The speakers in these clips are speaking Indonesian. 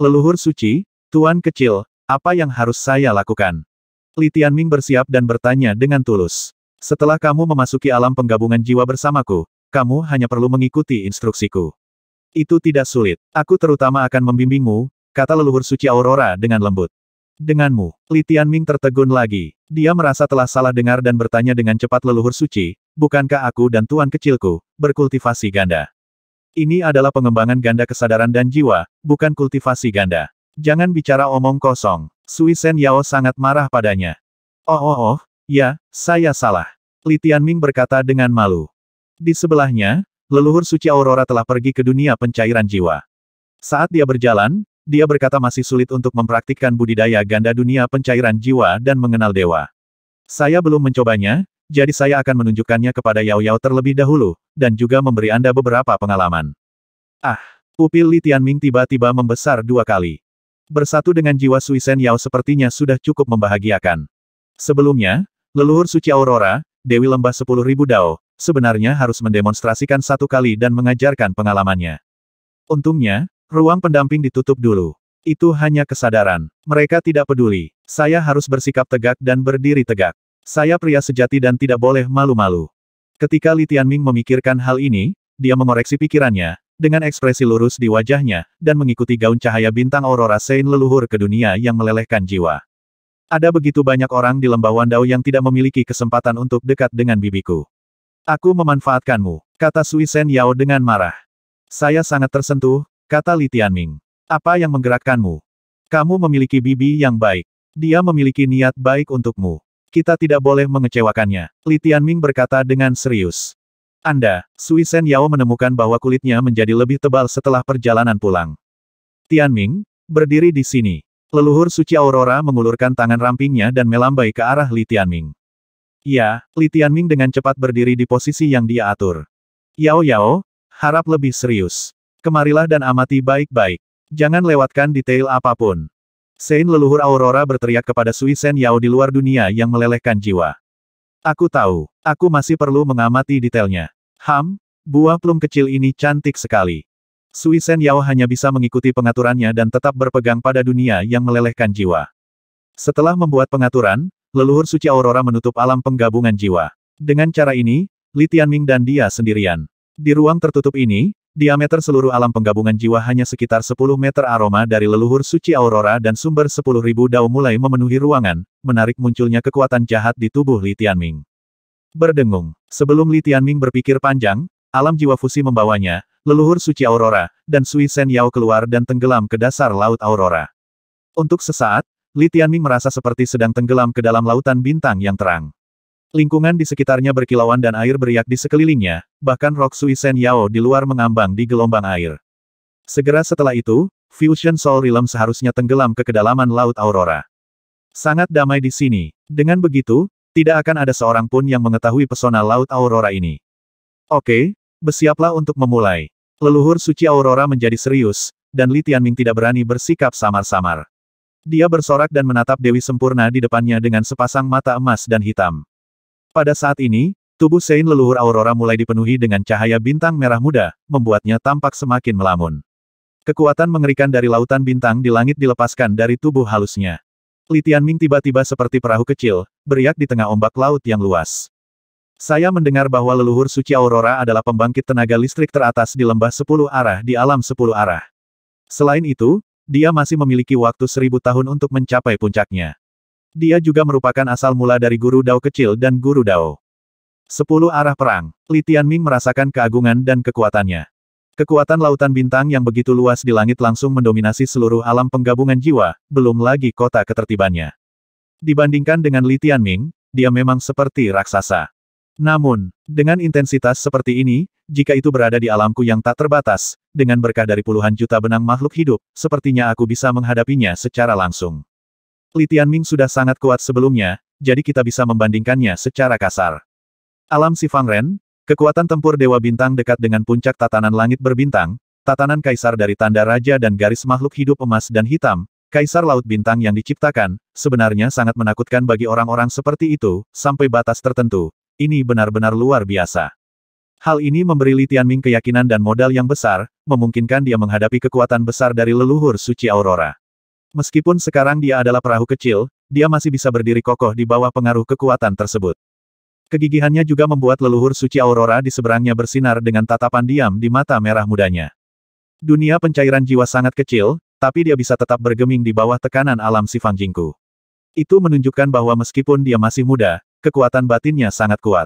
Leluhur suci, Tuan kecil, apa yang harus saya lakukan? Li Tianming bersiap dan bertanya dengan tulus. Setelah kamu memasuki alam penggabungan jiwa bersamaku, kamu hanya perlu mengikuti instruksiku. Itu tidak sulit. Aku terutama akan membimbingmu, kata leluhur suci Aurora dengan lembut. Denganmu, Li Tianming tertegun lagi. Dia merasa telah salah dengar dan bertanya dengan cepat leluhur suci, bukankah aku dan tuan kecilku, berkultivasi ganda? Ini adalah pengembangan ganda kesadaran dan jiwa, bukan kultivasi ganda. Jangan bicara omong kosong. Sui Sen Yao sangat marah padanya. Oh oh oh, ya, saya salah. Li Tianming berkata dengan malu. Di sebelahnya, leluhur suci Aurora telah pergi ke dunia pencairan jiwa. Saat dia berjalan, dia berkata masih sulit untuk mempraktikkan budidaya ganda dunia pencairan jiwa dan mengenal dewa. Saya belum mencobanya, jadi saya akan menunjukkannya kepada Yao Yao terlebih dahulu, dan juga memberi Anda beberapa pengalaman. Ah, pupil Li Tianming tiba-tiba membesar dua kali. Bersatu dengan jiwa Sui Sen Yao sepertinya sudah cukup membahagiakan. Sebelumnya, leluhur suci Aurora, Dewi Lembah 10.000 Dao, sebenarnya harus mendemonstrasikan satu kali dan mengajarkan pengalamannya. Untungnya, ruang pendamping ditutup dulu. Itu hanya kesadaran. Mereka tidak peduli. Saya harus bersikap tegak dan berdiri tegak. Saya pria sejati dan tidak boleh malu-malu. Ketika Li Tianming memikirkan hal ini, dia mengoreksi pikirannya, dengan ekspresi lurus di wajahnya, dan mengikuti gaun cahaya bintang aurora sein leluhur ke dunia yang melelehkan jiwa. Ada begitu banyak orang di lembah Wandao yang tidak memiliki kesempatan untuk dekat dengan bibiku. Aku memanfaatkanmu, kata Sui Sen Yao dengan marah. Saya sangat tersentuh, kata Li Tianming. Apa yang menggerakkanmu? Kamu memiliki bibi yang baik. Dia memiliki niat baik untukmu. Kita tidak boleh mengecewakannya. Li Tianming berkata dengan serius. Anda, Sui Sen Yao menemukan bahwa kulitnya menjadi lebih tebal setelah perjalanan pulang. Tianming, berdiri di sini. Leluhur suci Aurora mengulurkan tangan rampingnya dan melambai ke arah Li Tianming. Ya, Li Tianming dengan cepat berdiri di posisi yang dia atur. Yao Yao, harap lebih serius. Kemarilah dan amati baik-baik. Jangan lewatkan detail apapun. Sein leluhur Aurora berteriak kepada Sui Sen Yao di luar dunia yang melelehkan jiwa. Aku tahu, aku masih perlu mengamati detailnya. Ham, buah plum kecil ini cantik sekali. Sui Sen Yao hanya bisa mengikuti pengaturannya dan tetap berpegang pada dunia yang melelehkan jiwa. Setelah membuat pengaturan, leluhur suci Aurora menutup alam penggabungan jiwa. Dengan cara ini, Li Tianming dan dia sendirian. Di ruang tertutup ini, Diameter seluruh alam penggabungan jiwa hanya sekitar 10 meter aroma dari leluhur suci aurora dan sumber 10.000 dao mulai memenuhi ruangan, menarik munculnya kekuatan jahat di tubuh Li Tianming. Berdengung, sebelum Li Tianming berpikir panjang, alam jiwa fusi membawanya, leluhur suci aurora, dan Sui Sen Yao keluar dan tenggelam ke dasar laut aurora. Untuk sesaat, Li Tianming merasa seperti sedang tenggelam ke dalam lautan bintang yang terang. Lingkungan di sekitarnya berkilauan dan air beriak di sekelilingnya, bahkan Rok Sui Sen Yao di luar mengambang di gelombang air. Segera setelah itu, Fusion Soul Realm seharusnya tenggelam ke kedalaman Laut Aurora. Sangat damai di sini. Dengan begitu, tidak akan ada seorang pun yang mengetahui pesona Laut Aurora ini. Oke, bersiaplah untuk memulai. Leluhur suci Aurora menjadi serius, dan Li Tianming tidak berani bersikap samar-samar. Dia bersorak dan menatap Dewi Sempurna di depannya dengan sepasang mata emas dan hitam. Pada saat ini, tubuh Sein leluhur Aurora mulai dipenuhi dengan cahaya bintang merah muda, membuatnya tampak semakin melamun. Kekuatan mengerikan dari lautan bintang di langit dilepaskan dari tubuh halusnya. Litian Ming tiba-tiba seperti perahu kecil, beriak di tengah ombak laut yang luas. Saya mendengar bahwa leluhur suci Aurora adalah pembangkit tenaga listrik teratas di lembah sepuluh arah di alam sepuluh arah. Selain itu, dia masih memiliki waktu seribu tahun untuk mencapai puncaknya. Dia juga merupakan asal mula dari guru Dao kecil dan guru Dao. Sepuluh arah perang, Li Tianming merasakan keagungan dan kekuatannya. Kekuatan lautan bintang yang begitu luas di langit langsung mendominasi seluruh alam penggabungan jiwa, belum lagi kota ketertibannya. Dibandingkan dengan Li Tianming, dia memang seperti raksasa. Namun, dengan intensitas seperti ini, jika itu berada di alamku yang tak terbatas, dengan berkah dari puluhan juta benang makhluk hidup, sepertinya aku bisa menghadapinya secara langsung. Litian Ming sudah sangat kuat sebelumnya, jadi kita bisa membandingkannya secara kasar. Alam si Fang Ren, kekuatan tempur Dewa Bintang dekat dengan puncak tatanan langit berbintang, tatanan kaisar dari tanda raja dan garis makhluk hidup emas dan hitam, kaisar laut bintang yang diciptakan, sebenarnya sangat menakutkan bagi orang-orang seperti itu, sampai batas tertentu. Ini benar-benar luar biasa. Hal ini memberi Litian Ming keyakinan dan modal yang besar, memungkinkan dia menghadapi kekuatan besar dari leluhur suci Aurora. Meskipun sekarang dia adalah perahu kecil, dia masih bisa berdiri kokoh di bawah pengaruh kekuatan tersebut. Kegigihannya juga membuat leluhur suci Aurora di seberangnya bersinar dengan tatapan diam di mata merah mudanya. Dunia pencairan jiwa sangat kecil, tapi dia bisa tetap bergeming di bawah tekanan alam sifang Jingku. Itu menunjukkan bahwa meskipun dia masih muda, kekuatan batinnya sangat kuat.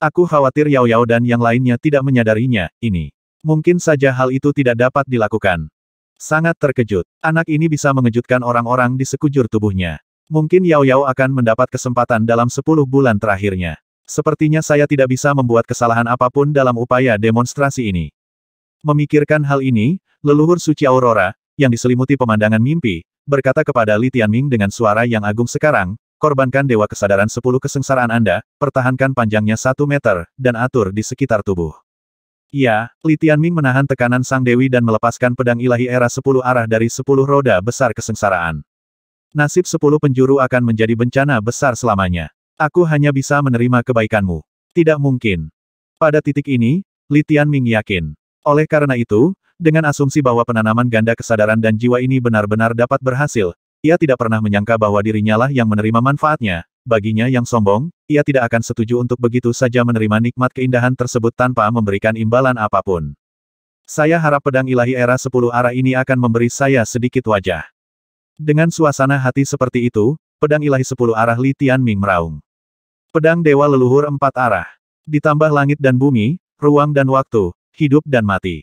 Aku khawatir Yao Yao dan yang lainnya tidak menyadarinya, ini. Mungkin saja hal itu tidak dapat dilakukan. Sangat terkejut, anak ini bisa mengejutkan orang-orang di sekujur tubuhnya. Mungkin Yao Yao akan mendapat kesempatan dalam 10 bulan terakhirnya. Sepertinya saya tidak bisa membuat kesalahan apapun dalam upaya demonstrasi ini. Memikirkan hal ini, leluhur suci Aurora, yang diselimuti pemandangan mimpi, berkata kepada Li Tianming dengan suara yang agung sekarang, korbankan dewa kesadaran 10 kesengsaraan Anda, pertahankan panjangnya 1 meter, dan atur di sekitar tubuh. Iya, Li Tianming menahan tekanan Sang Dewi dan melepaskan pedang ilahi era sepuluh arah dari sepuluh roda besar kesengsaraan. Nasib sepuluh penjuru akan menjadi bencana besar selamanya. Aku hanya bisa menerima kebaikanmu. Tidak mungkin. Pada titik ini, Li Tianming yakin. Oleh karena itu, dengan asumsi bahwa penanaman ganda kesadaran dan jiwa ini benar-benar dapat berhasil, ia tidak pernah menyangka bahwa dirinya lah yang menerima manfaatnya, Baginya yang sombong, ia tidak akan setuju untuk begitu saja menerima nikmat keindahan tersebut tanpa memberikan imbalan apapun. Saya harap pedang ilahi era 10 arah ini akan memberi saya sedikit wajah. Dengan suasana hati seperti itu, pedang ilahi 10 arah Li Tianming meraung. Pedang dewa leluhur empat arah. Ditambah langit dan bumi, ruang dan waktu, hidup dan mati.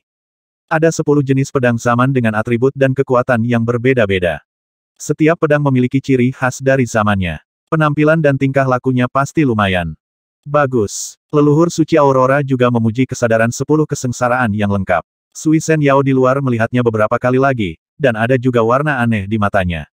Ada 10 jenis pedang zaman dengan atribut dan kekuatan yang berbeda-beda. Setiap pedang memiliki ciri khas dari zamannya. Penampilan dan tingkah lakunya pasti lumayan. Bagus. Leluhur suci Aurora juga memuji kesadaran sepuluh kesengsaraan yang lengkap. Sui Sen Yao di luar melihatnya beberapa kali lagi, dan ada juga warna aneh di matanya.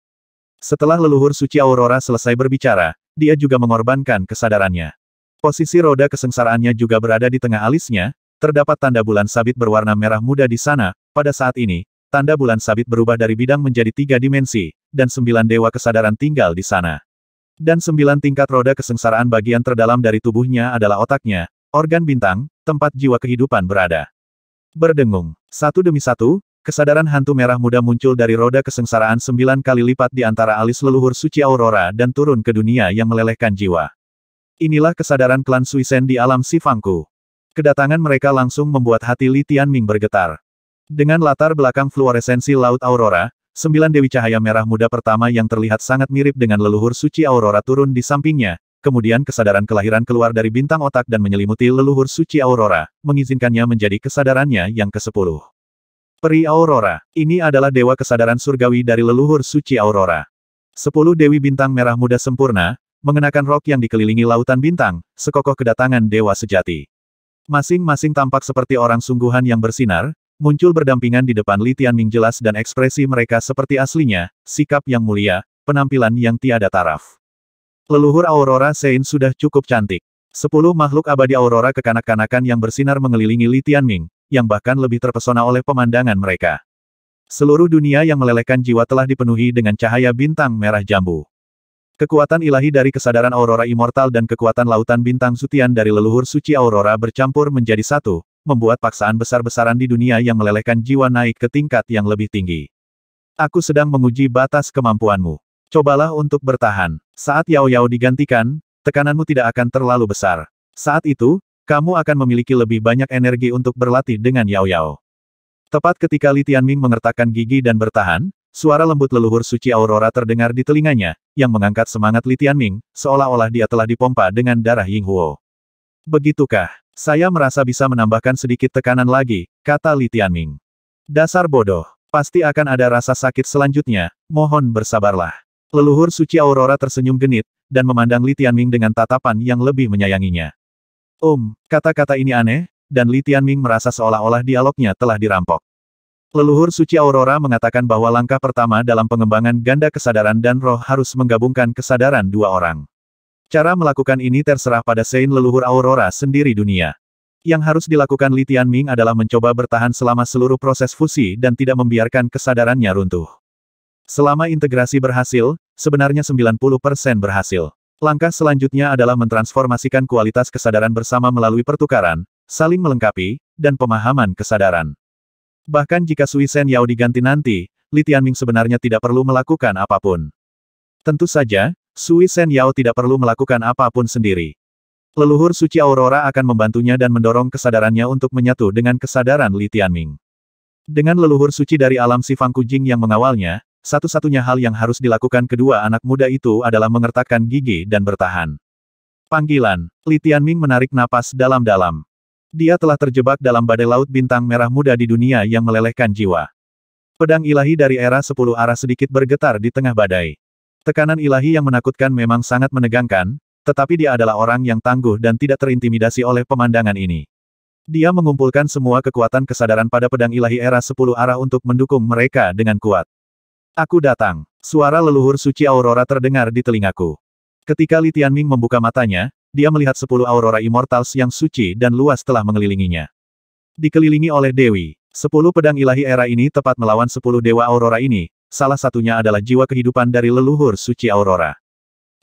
Setelah leluhur suci Aurora selesai berbicara, dia juga mengorbankan kesadarannya. Posisi roda kesengsaraannya juga berada di tengah alisnya, terdapat tanda bulan sabit berwarna merah muda di sana, pada saat ini, tanda bulan sabit berubah dari bidang menjadi tiga dimensi, dan sembilan dewa kesadaran tinggal di sana. Dan sembilan tingkat roda kesengsaraan bagian terdalam dari tubuhnya adalah otaknya, organ bintang, tempat jiwa kehidupan berada. Berdengung, satu demi satu, kesadaran hantu merah muda muncul dari roda kesengsaraan sembilan kali lipat di antara alis leluhur suci Aurora dan turun ke dunia yang melelehkan jiwa. Inilah kesadaran klan Suisen di alam Sifangku. Kedatangan mereka langsung membuat hati Li Tianming bergetar. Dengan latar belakang fluoresensi Laut Aurora, Sembilan Dewi Cahaya Merah Muda pertama yang terlihat sangat mirip dengan leluhur suci Aurora turun di sampingnya, kemudian kesadaran kelahiran keluar dari bintang otak dan menyelimuti leluhur suci Aurora, mengizinkannya menjadi kesadarannya yang ke-10. Peri Aurora, ini adalah dewa kesadaran surgawi dari leluhur suci Aurora. Sepuluh Dewi Bintang Merah Muda sempurna, mengenakan rok yang dikelilingi lautan bintang, sekokoh kedatangan dewa sejati. Masing-masing tampak seperti orang sungguhan yang bersinar, muncul berdampingan di depan Li Tianming jelas dan ekspresi mereka seperti aslinya, sikap yang mulia, penampilan yang tiada taraf. Leluhur Aurora Sein sudah cukup cantik. Sepuluh makhluk abadi Aurora kekanak-kanakan yang bersinar mengelilingi Li Tianming, yang bahkan lebih terpesona oleh pemandangan mereka. Seluruh dunia yang melelehkan jiwa telah dipenuhi dengan cahaya bintang merah jambu. Kekuatan ilahi dari kesadaran Aurora Immortal dan kekuatan lautan bintang sutian dari leluhur suci Aurora bercampur menjadi satu, membuat paksaan besar-besaran di dunia yang melelehkan jiwa naik ke tingkat yang lebih tinggi. Aku sedang menguji batas kemampuanmu. Cobalah untuk bertahan. Saat Yao Yao digantikan, tekananmu tidak akan terlalu besar. Saat itu, kamu akan memiliki lebih banyak energi untuk berlatih dengan Yao Yao. Tepat ketika Li Tianming mengertakkan gigi dan bertahan, suara lembut leluhur suci Aurora terdengar di telinganya, yang mengangkat semangat Li Tianming, seolah-olah dia telah dipompa dengan darah Ying Huo. Begitukah? Saya merasa bisa menambahkan sedikit tekanan lagi, kata Li Tianming. Dasar bodoh, pasti akan ada rasa sakit selanjutnya, mohon bersabarlah. Leluhur suci Aurora tersenyum genit, dan memandang Li Tianming dengan tatapan yang lebih menyayanginya. um, kata-kata ini aneh, dan Li Tianming merasa seolah-olah dialognya telah dirampok. Leluhur suci Aurora mengatakan bahwa langkah pertama dalam pengembangan ganda kesadaran dan roh harus menggabungkan kesadaran dua orang. Cara melakukan ini terserah pada Saint leluhur Aurora sendiri dunia. Yang harus dilakukan Li Tianming adalah mencoba bertahan selama seluruh proses fusi dan tidak membiarkan kesadarannya runtuh. Selama integrasi berhasil, sebenarnya 90% berhasil. Langkah selanjutnya adalah mentransformasikan kualitas kesadaran bersama melalui pertukaran, saling melengkapi, dan pemahaman kesadaran. Bahkan jika Sui Sen Yao diganti nanti, Li Tianming sebenarnya tidak perlu melakukan apapun. Tentu saja, Sui Sen Yao tidak perlu melakukan apapun sendiri. Leluhur suci Aurora akan membantunya dan mendorong kesadarannya untuk menyatu dengan kesadaran Li Tianming. Dengan leluhur suci dari alam Sifang Kujing yang mengawalnya, satu-satunya hal yang harus dilakukan kedua anak muda itu adalah mengertakkan gigi dan bertahan. Panggilan, Li Tianming menarik napas dalam-dalam. Dia telah terjebak dalam badai laut bintang merah muda di dunia yang melelehkan jiwa. Pedang ilahi dari era sepuluh arah sedikit bergetar di tengah badai. Tekanan ilahi yang menakutkan memang sangat menegangkan, tetapi dia adalah orang yang tangguh dan tidak terintimidasi oleh pemandangan ini. Dia mengumpulkan semua kekuatan kesadaran pada pedang ilahi era 10 arah untuk mendukung mereka dengan kuat. Aku datang. Suara leluhur suci Aurora terdengar di telingaku. Ketika Li Tianming membuka matanya, dia melihat 10 Aurora Immortals yang suci dan luas telah mengelilinginya. Dikelilingi oleh Dewi, 10 pedang ilahi era ini tepat melawan 10 Dewa Aurora ini, Salah satunya adalah jiwa kehidupan dari leluhur suci Aurora.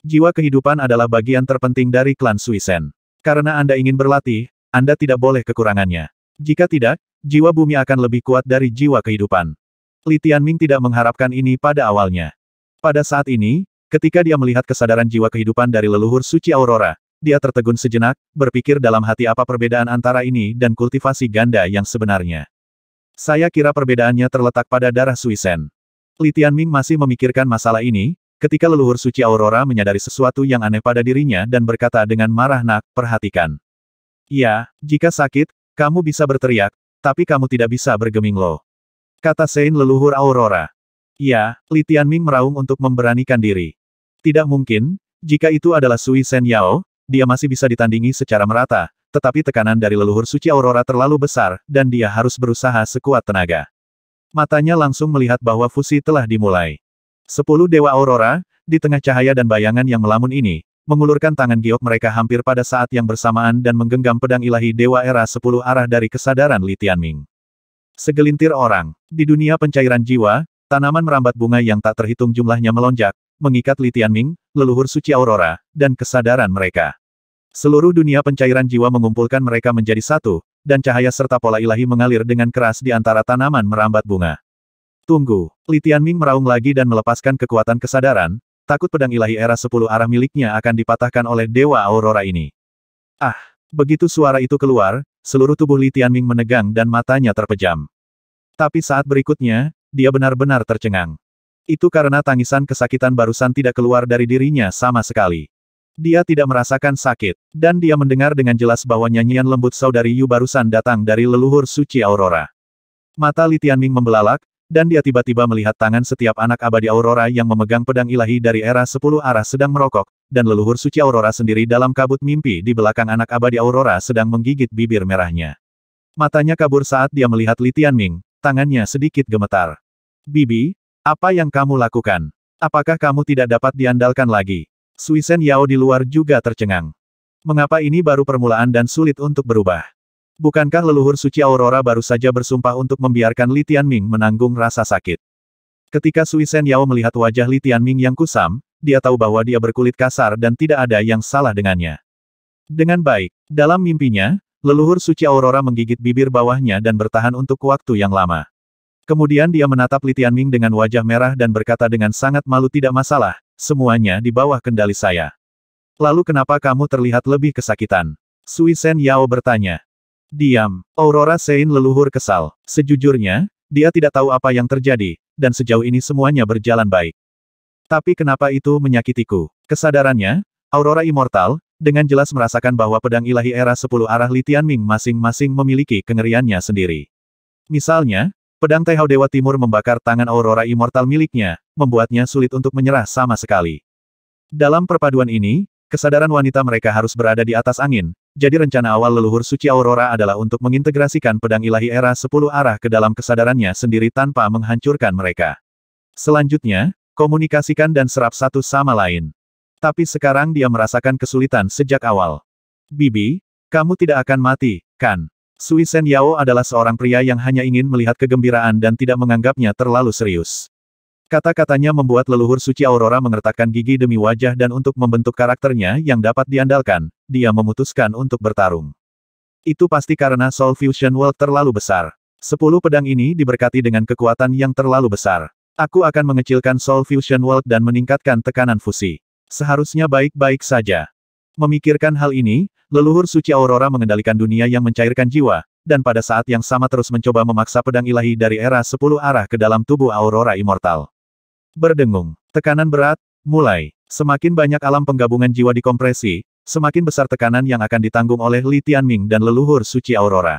Jiwa kehidupan adalah bagian terpenting dari klan Suisen. Karena Anda ingin berlatih, Anda tidak boleh kekurangannya. Jika tidak, jiwa bumi akan lebih kuat dari jiwa kehidupan. Li Tianming tidak mengharapkan ini pada awalnya. Pada saat ini, ketika dia melihat kesadaran jiwa kehidupan dari leluhur suci Aurora, dia tertegun sejenak, berpikir dalam hati apa perbedaan antara ini dan kultivasi ganda yang sebenarnya. Saya kira perbedaannya terletak pada darah Suisen. Li Tianming masih memikirkan masalah ini, ketika leluhur suci Aurora menyadari sesuatu yang aneh pada dirinya dan berkata dengan marah nak, perhatikan. Ya, jika sakit, kamu bisa berteriak, tapi kamu tidak bisa bergeming loh. Kata Sein leluhur Aurora. Ya, Li Tianming meraung untuk memberanikan diri. Tidak mungkin, jika itu adalah Sui Sen Yao, dia masih bisa ditandingi secara merata, tetapi tekanan dari leluhur suci Aurora terlalu besar, dan dia harus berusaha sekuat tenaga matanya langsung melihat bahwa fusi telah dimulai. Sepuluh Dewa Aurora, di tengah cahaya dan bayangan yang melamun ini, mengulurkan tangan giok mereka hampir pada saat yang bersamaan dan menggenggam pedang ilahi Dewa Era Sepuluh arah dari kesadaran Li Tianming. Segelintir orang, di dunia pencairan jiwa, tanaman merambat bunga yang tak terhitung jumlahnya melonjak, mengikat Li Tianming, leluhur suci Aurora, dan kesadaran mereka. Seluruh dunia pencairan jiwa mengumpulkan mereka menjadi satu, dan cahaya serta pola ilahi mengalir dengan keras di antara tanaman merambat bunga. Tunggu, Li Tianming meraung lagi dan melepaskan kekuatan kesadaran, takut pedang ilahi era sepuluh arah miliknya akan dipatahkan oleh Dewa Aurora ini. Ah, begitu suara itu keluar, seluruh tubuh Li Tianming menegang dan matanya terpejam. Tapi saat berikutnya, dia benar-benar tercengang. Itu karena tangisan kesakitan barusan tidak keluar dari dirinya sama sekali. Dia tidak merasakan sakit, dan dia mendengar dengan jelas bahwa nyanyian lembut saudari Yu barusan datang dari leluhur suci Aurora. Mata Li Tianming membelalak, dan dia tiba-tiba melihat tangan setiap anak abadi Aurora yang memegang pedang ilahi dari era sepuluh arah sedang merokok, dan leluhur suci Aurora sendiri dalam kabut mimpi di belakang anak abadi Aurora sedang menggigit bibir merahnya. Matanya kabur saat dia melihat Li Tianming, tangannya sedikit gemetar. Bibi, apa yang kamu lakukan? Apakah kamu tidak dapat diandalkan lagi? Suisen Yao di luar juga tercengang. Mengapa ini baru permulaan dan sulit untuk berubah? Bukankah leluhur suci Aurora baru saja bersumpah untuk membiarkan Li Tianming menanggung rasa sakit? Ketika Suisen Yao melihat wajah Li Tianming yang kusam, dia tahu bahwa dia berkulit kasar dan tidak ada yang salah dengannya. Dengan baik, dalam mimpinya, leluhur suci Aurora menggigit bibir bawahnya dan bertahan untuk waktu yang lama. Kemudian dia menatap Li Tianming dengan wajah merah dan berkata dengan sangat malu tidak masalah, Semuanya di bawah kendali saya. Lalu kenapa kamu terlihat lebih kesakitan? Sui Sen Yao bertanya. Diam, Aurora Sein leluhur kesal. Sejujurnya, dia tidak tahu apa yang terjadi, dan sejauh ini semuanya berjalan baik. Tapi kenapa itu menyakitiku? Kesadarannya, Aurora Immortal, dengan jelas merasakan bahwa pedang ilahi era 10 arah Litian Ming masing-masing memiliki kengeriannya sendiri. Misalnya, Pedang Taihao Dewa Timur membakar tangan Aurora Immortal miliknya, membuatnya sulit untuk menyerah sama sekali. Dalam perpaduan ini, kesadaran wanita mereka harus berada di atas angin, jadi rencana awal leluhur suci Aurora adalah untuk mengintegrasikan pedang ilahi era 10 arah ke dalam kesadarannya sendiri tanpa menghancurkan mereka. Selanjutnya, komunikasikan dan serap satu sama lain. Tapi sekarang dia merasakan kesulitan sejak awal. Bibi, kamu tidak akan mati, kan? Sui Sen Yao adalah seorang pria yang hanya ingin melihat kegembiraan dan tidak menganggapnya terlalu serius. Kata-katanya membuat leluhur suci Aurora mengertakkan gigi demi wajah dan untuk membentuk karakternya yang dapat diandalkan, dia memutuskan untuk bertarung. Itu pasti karena Soul Fusion World terlalu besar. Sepuluh pedang ini diberkati dengan kekuatan yang terlalu besar. Aku akan mengecilkan Soul Fusion World dan meningkatkan tekanan fusi. Seharusnya baik-baik saja. Memikirkan hal ini, leluhur suci Aurora mengendalikan dunia yang mencairkan jiwa, dan pada saat yang sama terus mencoba memaksa pedang ilahi dari era sepuluh arah ke dalam tubuh Aurora Immortal. Berdengung, tekanan berat, mulai. Semakin banyak alam penggabungan jiwa dikompresi, semakin besar tekanan yang akan ditanggung oleh Li Tianming dan leluhur suci Aurora.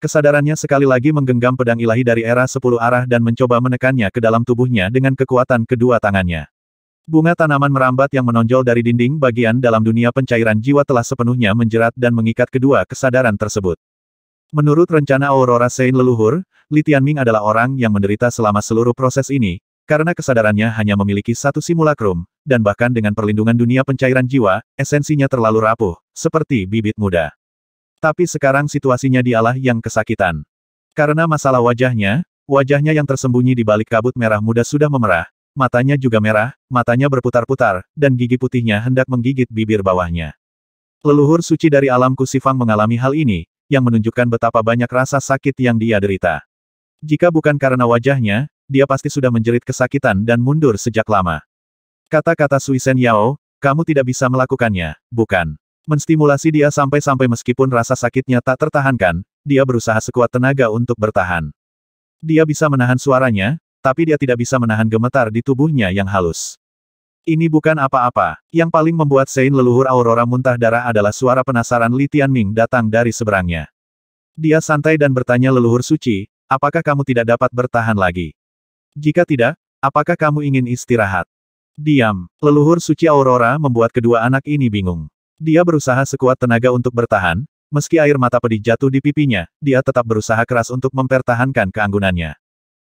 Kesadarannya sekali lagi menggenggam pedang ilahi dari era sepuluh arah dan mencoba menekannya ke dalam tubuhnya dengan kekuatan kedua tangannya. Bunga tanaman merambat yang menonjol dari dinding bagian dalam dunia pencairan jiwa telah sepenuhnya menjerat dan mengikat kedua kesadaran tersebut. Menurut rencana Aurora Sein leluhur, Li Tianming adalah orang yang menderita selama seluruh proses ini, karena kesadarannya hanya memiliki satu simulakrum, dan bahkan dengan perlindungan dunia pencairan jiwa, esensinya terlalu rapuh, seperti bibit muda. Tapi sekarang situasinya dialah yang kesakitan. Karena masalah wajahnya, wajahnya yang tersembunyi di balik kabut merah muda sudah memerah, matanya juga merah, matanya berputar-putar, dan gigi putihnya hendak menggigit bibir bawahnya. Leluhur suci dari alam Kusifang mengalami hal ini, yang menunjukkan betapa banyak rasa sakit yang dia derita. Jika bukan karena wajahnya, dia pasti sudah menjerit kesakitan dan mundur sejak lama. Kata-kata Suisen Yao, kamu tidak bisa melakukannya, bukan. Menstimulasi dia sampai-sampai meskipun rasa sakitnya tak tertahankan, dia berusaha sekuat tenaga untuk bertahan. Dia bisa menahan suaranya, tapi dia tidak bisa menahan gemetar di tubuhnya yang halus. Ini bukan apa-apa. Yang paling membuat Sein leluhur Aurora muntah darah adalah suara penasaran Li Tianming datang dari seberangnya. Dia santai dan bertanya leluhur suci, apakah kamu tidak dapat bertahan lagi? Jika tidak, apakah kamu ingin istirahat? Diam, leluhur suci Aurora membuat kedua anak ini bingung. Dia berusaha sekuat tenaga untuk bertahan, meski air mata pedih jatuh di pipinya, dia tetap berusaha keras untuk mempertahankan keanggunannya.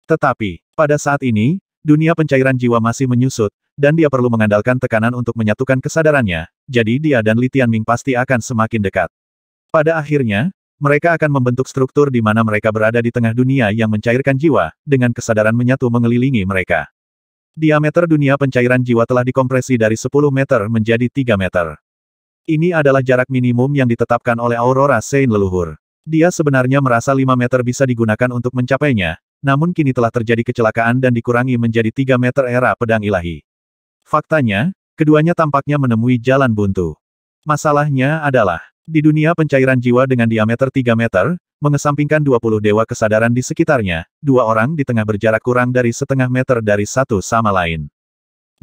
Tetapi, pada saat ini, dunia pencairan jiwa masih menyusut, dan dia perlu mengandalkan tekanan untuk menyatukan kesadarannya, jadi dia dan Li Tianming pasti akan semakin dekat. Pada akhirnya, mereka akan membentuk struktur di mana mereka berada di tengah dunia yang mencairkan jiwa, dengan kesadaran menyatu mengelilingi mereka. Diameter dunia pencairan jiwa telah dikompresi dari 10 meter menjadi 3 meter. Ini adalah jarak minimum yang ditetapkan oleh Aurora Sein leluhur. Dia sebenarnya merasa 5 meter bisa digunakan untuk mencapainya, namun kini telah terjadi kecelakaan dan dikurangi menjadi 3 meter era pedang ilahi. Faktanya, keduanya tampaknya menemui jalan buntu. Masalahnya adalah, di dunia pencairan jiwa dengan diameter 3 meter, mengesampingkan 20 dewa kesadaran di sekitarnya, dua orang di tengah berjarak kurang dari setengah meter dari satu sama lain.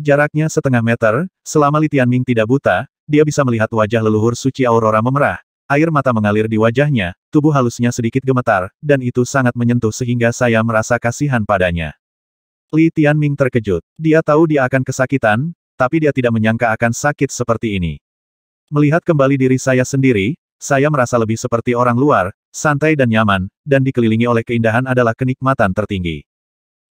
Jaraknya setengah meter, selama Li Tianming tidak buta, dia bisa melihat wajah leluhur suci Aurora memerah, Air mata mengalir di wajahnya, tubuh halusnya sedikit gemetar, dan itu sangat menyentuh sehingga saya merasa kasihan padanya. Li Tianming terkejut. Dia tahu dia akan kesakitan, tapi dia tidak menyangka akan sakit seperti ini. Melihat kembali diri saya sendiri, saya merasa lebih seperti orang luar, santai dan nyaman, dan dikelilingi oleh keindahan adalah kenikmatan tertinggi.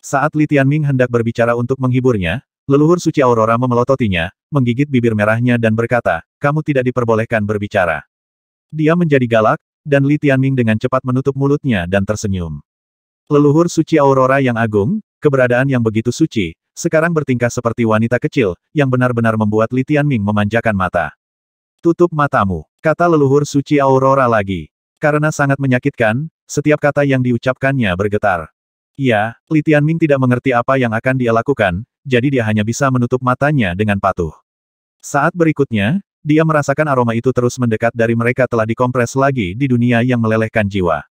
Saat Li Tianming hendak berbicara untuk menghiburnya, leluhur suci Aurora memelototinya, menggigit bibir merahnya dan berkata, kamu tidak diperbolehkan berbicara. Dia menjadi galak, dan Li Tianming dengan cepat menutup mulutnya dan tersenyum. Leluhur suci Aurora yang agung, keberadaan yang begitu suci, sekarang bertingkah seperti wanita kecil, yang benar-benar membuat Li Tianming memanjakan mata. Tutup matamu, kata leluhur suci Aurora lagi. Karena sangat menyakitkan, setiap kata yang diucapkannya bergetar. Ya, Li Tianming tidak mengerti apa yang akan dia lakukan, jadi dia hanya bisa menutup matanya dengan patuh. Saat berikutnya, dia merasakan aroma itu terus mendekat dari mereka telah dikompres lagi di dunia yang melelehkan jiwa.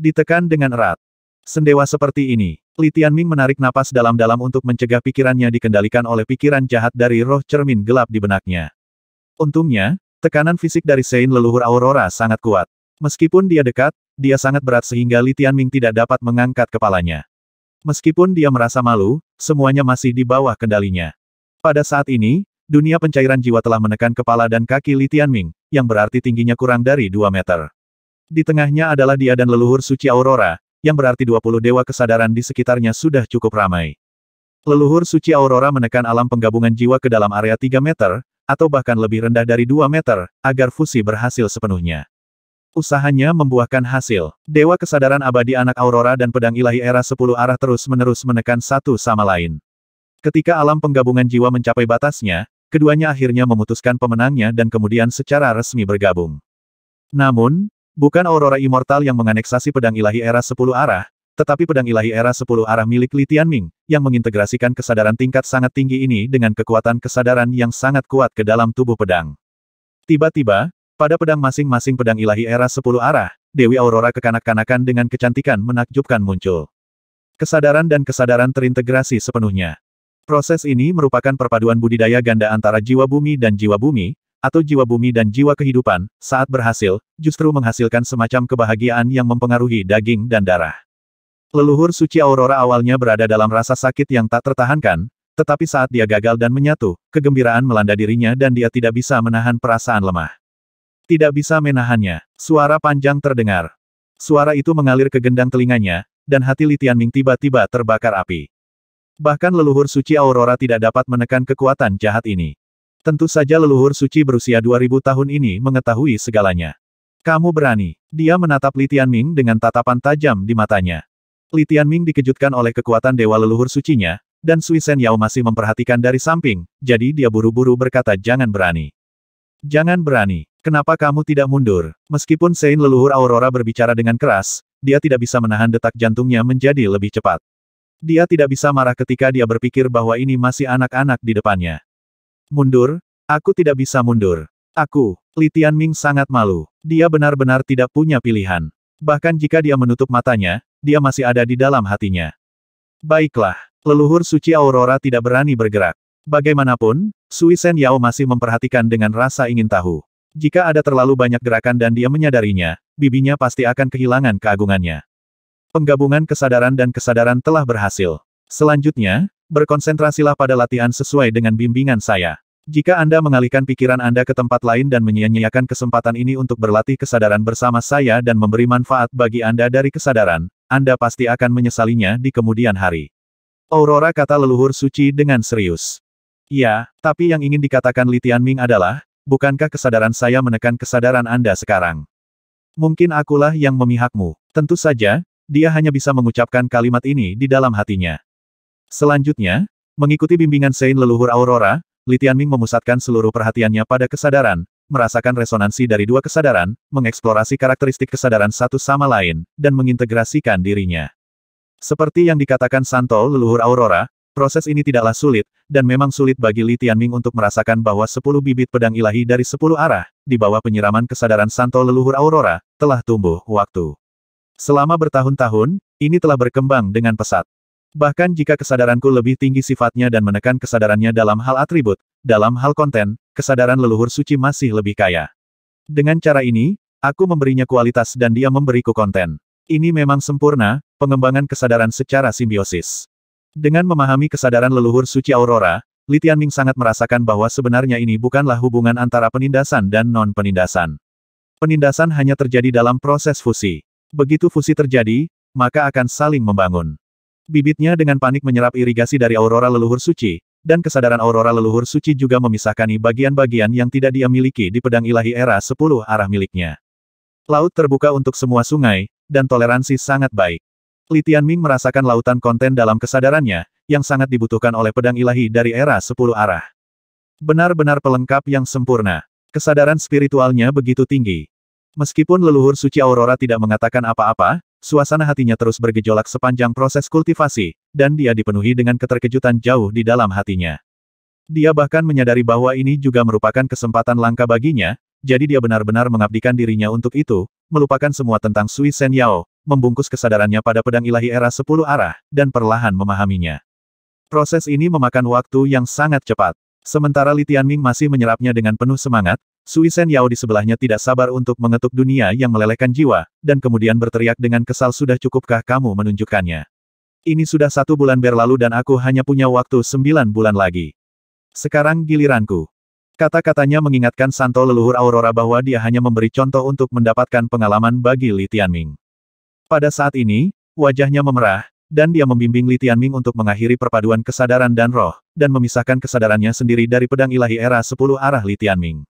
Ditekan dengan erat. Sendewa seperti ini, Li Tianming menarik napas dalam-dalam untuk mencegah pikirannya dikendalikan oleh pikiran jahat dari roh cermin gelap di benaknya. Untungnya, tekanan fisik dari Sein leluhur Aurora sangat kuat. Meskipun dia dekat, dia sangat berat sehingga Li Tianming tidak dapat mengangkat kepalanya. Meskipun dia merasa malu, semuanya masih di bawah kendalinya. Pada saat ini, Dunia pencairan jiwa telah menekan kepala dan kaki Li Tianming, yang berarti tingginya kurang dari 2 meter. Di tengahnya adalah dia dan leluhur suci Aurora, yang berarti 20 dewa kesadaran di sekitarnya sudah cukup ramai. Leluhur suci Aurora menekan alam penggabungan jiwa ke dalam area 3 meter, atau bahkan lebih rendah dari 2 meter, agar fusi berhasil sepenuhnya. Usahanya membuahkan hasil. Dewa kesadaran abadi anak Aurora dan pedang ilahi era 10 arah terus-menerus menekan satu sama lain. Ketika alam penggabungan jiwa mencapai batasnya, keduanya akhirnya memutuskan pemenangnya dan kemudian secara resmi bergabung. Namun, bukan Aurora Immortal yang menganeksasi pedang ilahi era 10 arah, tetapi pedang ilahi era 10 arah milik Li Tianming, yang mengintegrasikan kesadaran tingkat sangat tinggi ini dengan kekuatan kesadaran yang sangat kuat ke dalam tubuh pedang. Tiba-tiba, pada pedang masing-masing pedang ilahi era 10 arah, Dewi Aurora kekanak-kanakan dengan kecantikan menakjubkan muncul. Kesadaran dan kesadaran terintegrasi sepenuhnya. Proses ini merupakan perpaduan budidaya ganda antara jiwa bumi dan jiwa bumi, atau jiwa bumi dan jiwa kehidupan, saat berhasil, justru menghasilkan semacam kebahagiaan yang mempengaruhi daging dan darah. Leluhur suci Aurora awalnya berada dalam rasa sakit yang tak tertahankan, tetapi saat dia gagal dan menyatu, kegembiraan melanda dirinya dan dia tidak bisa menahan perasaan lemah. Tidak bisa menahannya, suara panjang terdengar. Suara itu mengalir ke gendang telinganya, dan hati Litian Ming tiba-tiba terbakar api. Bahkan leluhur suci Aurora tidak dapat menekan kekuatan jahat ini. Tentu saja leluhur suci berusia 2000 tahun ini mengetahui segalanya. Kamu berani. Dia menatap Li Tianming dengan tatapan tajam di matanya. Li Tianming dikejutkan oleh kekuatan dewa leluhur sucinya, dan Sui Sen Yao masih memperhatikan dari samping, jadi dia buru-buru berkata jangan berani. Jangan berani. Kenapa kamu tidak mundur? Meskipun Sein leluhur Aurora berbicara dengan keras, dia tidak bisa menahan detak jantungnya menjadi lebih cepat. Dia tidak bisa marah ketika dia berpikir bahwa ini masih anak-anak di depannya. Mundur? Aku tidak bisa mundur. Aku, Li Tianming sangat malu. Dia benar-benar tidak punya pilihan. Bahkan jika dia menutup matanya, dia masih ada di dalam hatinya. Baiklah, leluhur suci Aurora tidak berani bergerak. Bagaimanapun, Sui Sen Yao masih memperhatikan dengan rasa ingin tahu. Jika ada terlalu banyak gerakan dan dia menyadarinya, bibinya pasti akan kehilangan keagungannya. Penggabungan kesadaran dan kesadaran telah berhasil. Selanjutnya, berkonsentrasilah pada latihan sesuai dengan bimbingan saya. Jika Anda mengalihkan pikiran Anda ke tempat lain dan menyia-nyiakan kesempatan ini untuk berlatih kesadaran bersama saya dan memberi manfaat bagi Anda dari kesadaran, Anda pasti akan menyesalinya di kemudian hari. Aurora kata leluhur suci dengan serius. Ya, tapi yang ingin dikatakan Li Tianming adalah, bukankah kesadaran saya menekan kesadaran Anda sekarang? Mungkin akulah yang memihakmu. Tentu saja, dia hanya bisa mengucapkan kalimat ini di dalam hatinya. Selanjutnya, mengikuti bimbingan Sein leluhur Aurora, Li Tianming memusatkan seluruh perhatiannya pada kesadaran, merasakan resonansi dari dua kesadaran, mengeksplorasi karakteristik kesadaran satu sama lain, dan mengintegrasikan dirinya. Seperti yang dikatakan Santo leluhur Aurora, proses ini tidaklah sulit, dan memang sulit bagi Li Tianming untuk merasakan bahwa sepuluh bibit pedang ilahi dari sepuluh arah, di bawah penyiraman kesadaran Santo leluhur Aurora, telah tumbuh waktu. Selama bertahun-tahun, ini telah berkembang dengan pesat. Bahkan jika kesadaranku lebih tinggi sifatnya dan menekan kesadarannya dalam hal atribut, dalam hal konten, kesadaran leluhur suci masih lebih kaya. Dengan cara ini, aku memberinya kualitas dan dia memberiku konten. Ini memang sempurna, pengembangan kesadaran secara simbiosis. Dengan memahami kesadaran leluhur suci Aurora, Li Tianming sangat merasakan bahwa sebenarnya ini bukanlah hubungan antara penindasan dan non-penindasan. Penindasan hanya terjadi dalam proses fusi. Begitu fusi terjadi, maka akan saling membangun. Bibitnya dengan panik menyerap irigasi dari aurora leluhur suci, dan kesadaran aurora leluhur suci juga memisahkan bagian-bagian yang tidak dia miliki di pedang ilahi era 10 arah miliknya. Laut terbuka untuk semua sungai, dan toleransi sangat baik. Li Tianming merasakan lautan konten dalam kesadarannya, yang sangat dibutuhkan oleh pedang ilahi dari era 10 arah. Benar-benar pelengkap yang sempurna. Kesadaran spiritualnya begitu tinggi. Meskipun leluhur suci Aurora tidak mengatakan apa-apa, suasana hatinya terus bergejolak sepanjang proses kultivasi, dan dia dipenuhi dengan keterkejutan jauh di dalam hatinya. Dia bahkan menyadari bahwa ini juga merupakan kesempatan langka baginya, jadi dia benar-benar mengabdikan dirinya untuk itu, melupakan semua tentang Sui Sen Yao, membungkus kesadarannya pada pedang ilahi era sepuluh arah, dan perlahan memahaminya. Proses ini memakan waktu yang sangat cepat. Sementara Li Tianming masih menyerapnya dengan penuh semangat, Sui Sen Yao di sebelahnya tidak sabar untuk mengetuk dunia yang melelehkan jiwa, dan kemudian berteriak dengan kesal sudah cukupkah kamu menunjukkannya. Ini sudah satu bulan berlalu dan aku hanya punya waktu sembilan bulan lagi. Sekarang giliranku. Kata-katanya mengingatkan Santo leluhur Aurora bahwa dia hanya memberi contoh untuk mendapatkan pengalaman bagi Li Tianming. Pada saat ini, wajahnya memerah, dan dia membimbing Li Tianming untuk mengakhiri perpaduan kesadaran dan roh, dan memisahkan kesadarannya sendiri dari pedang ilahi era sepuluh arah Li Tianming.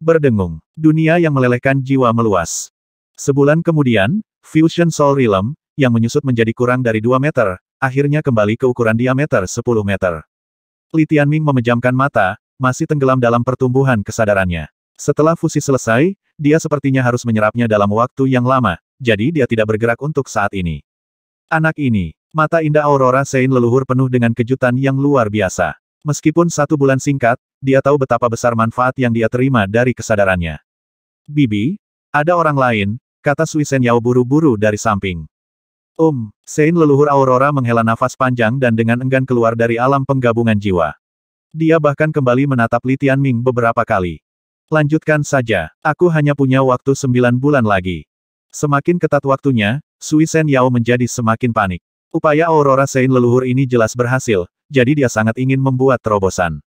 Berdengung. Dunia yang melelehkan jiwa meluas. Sebulan kemudian, Fusion Soul Realm, yang menyusut menjadi kurang dari 2 meter, akhirnya kembali ke ukuran diameter 10 meter. Li Tianming memejamkan mata, masih tenggelam dalam pertumbuhan kesadarannya. Setelah fusi selesai, dia sepertinya harus menyerapnya dalam waktu yang lama, jadi dia tidak bergerak untuk saat ini. Anak ini, mata indah Aurora Sein leluhur penuh dengan kejutan yang luar biasa. Meskipun satu bulan singkat, dia tahu betapa besar manfaat yang dia terima dari kesadarannya. Bibi, ada orang lain, kata Suisen Yao buru-buru dari samping. Um, Sein leluhur Aurora menghela nafas panjang dan dengan enggan keluar dari alam penggabungan jiwa. Dia bahkan kembali menatap Li Tianming beberapa kali. Lanjutkan saja, aku hanya punya waktu sembilan bulan lagi. Semakin ketat waktunya, Suisen Yao menjadi semakin panik. Upaya Aurora Sein leluhur ini jelas berhasil, jadi dia sangat ingin membuat terobosan.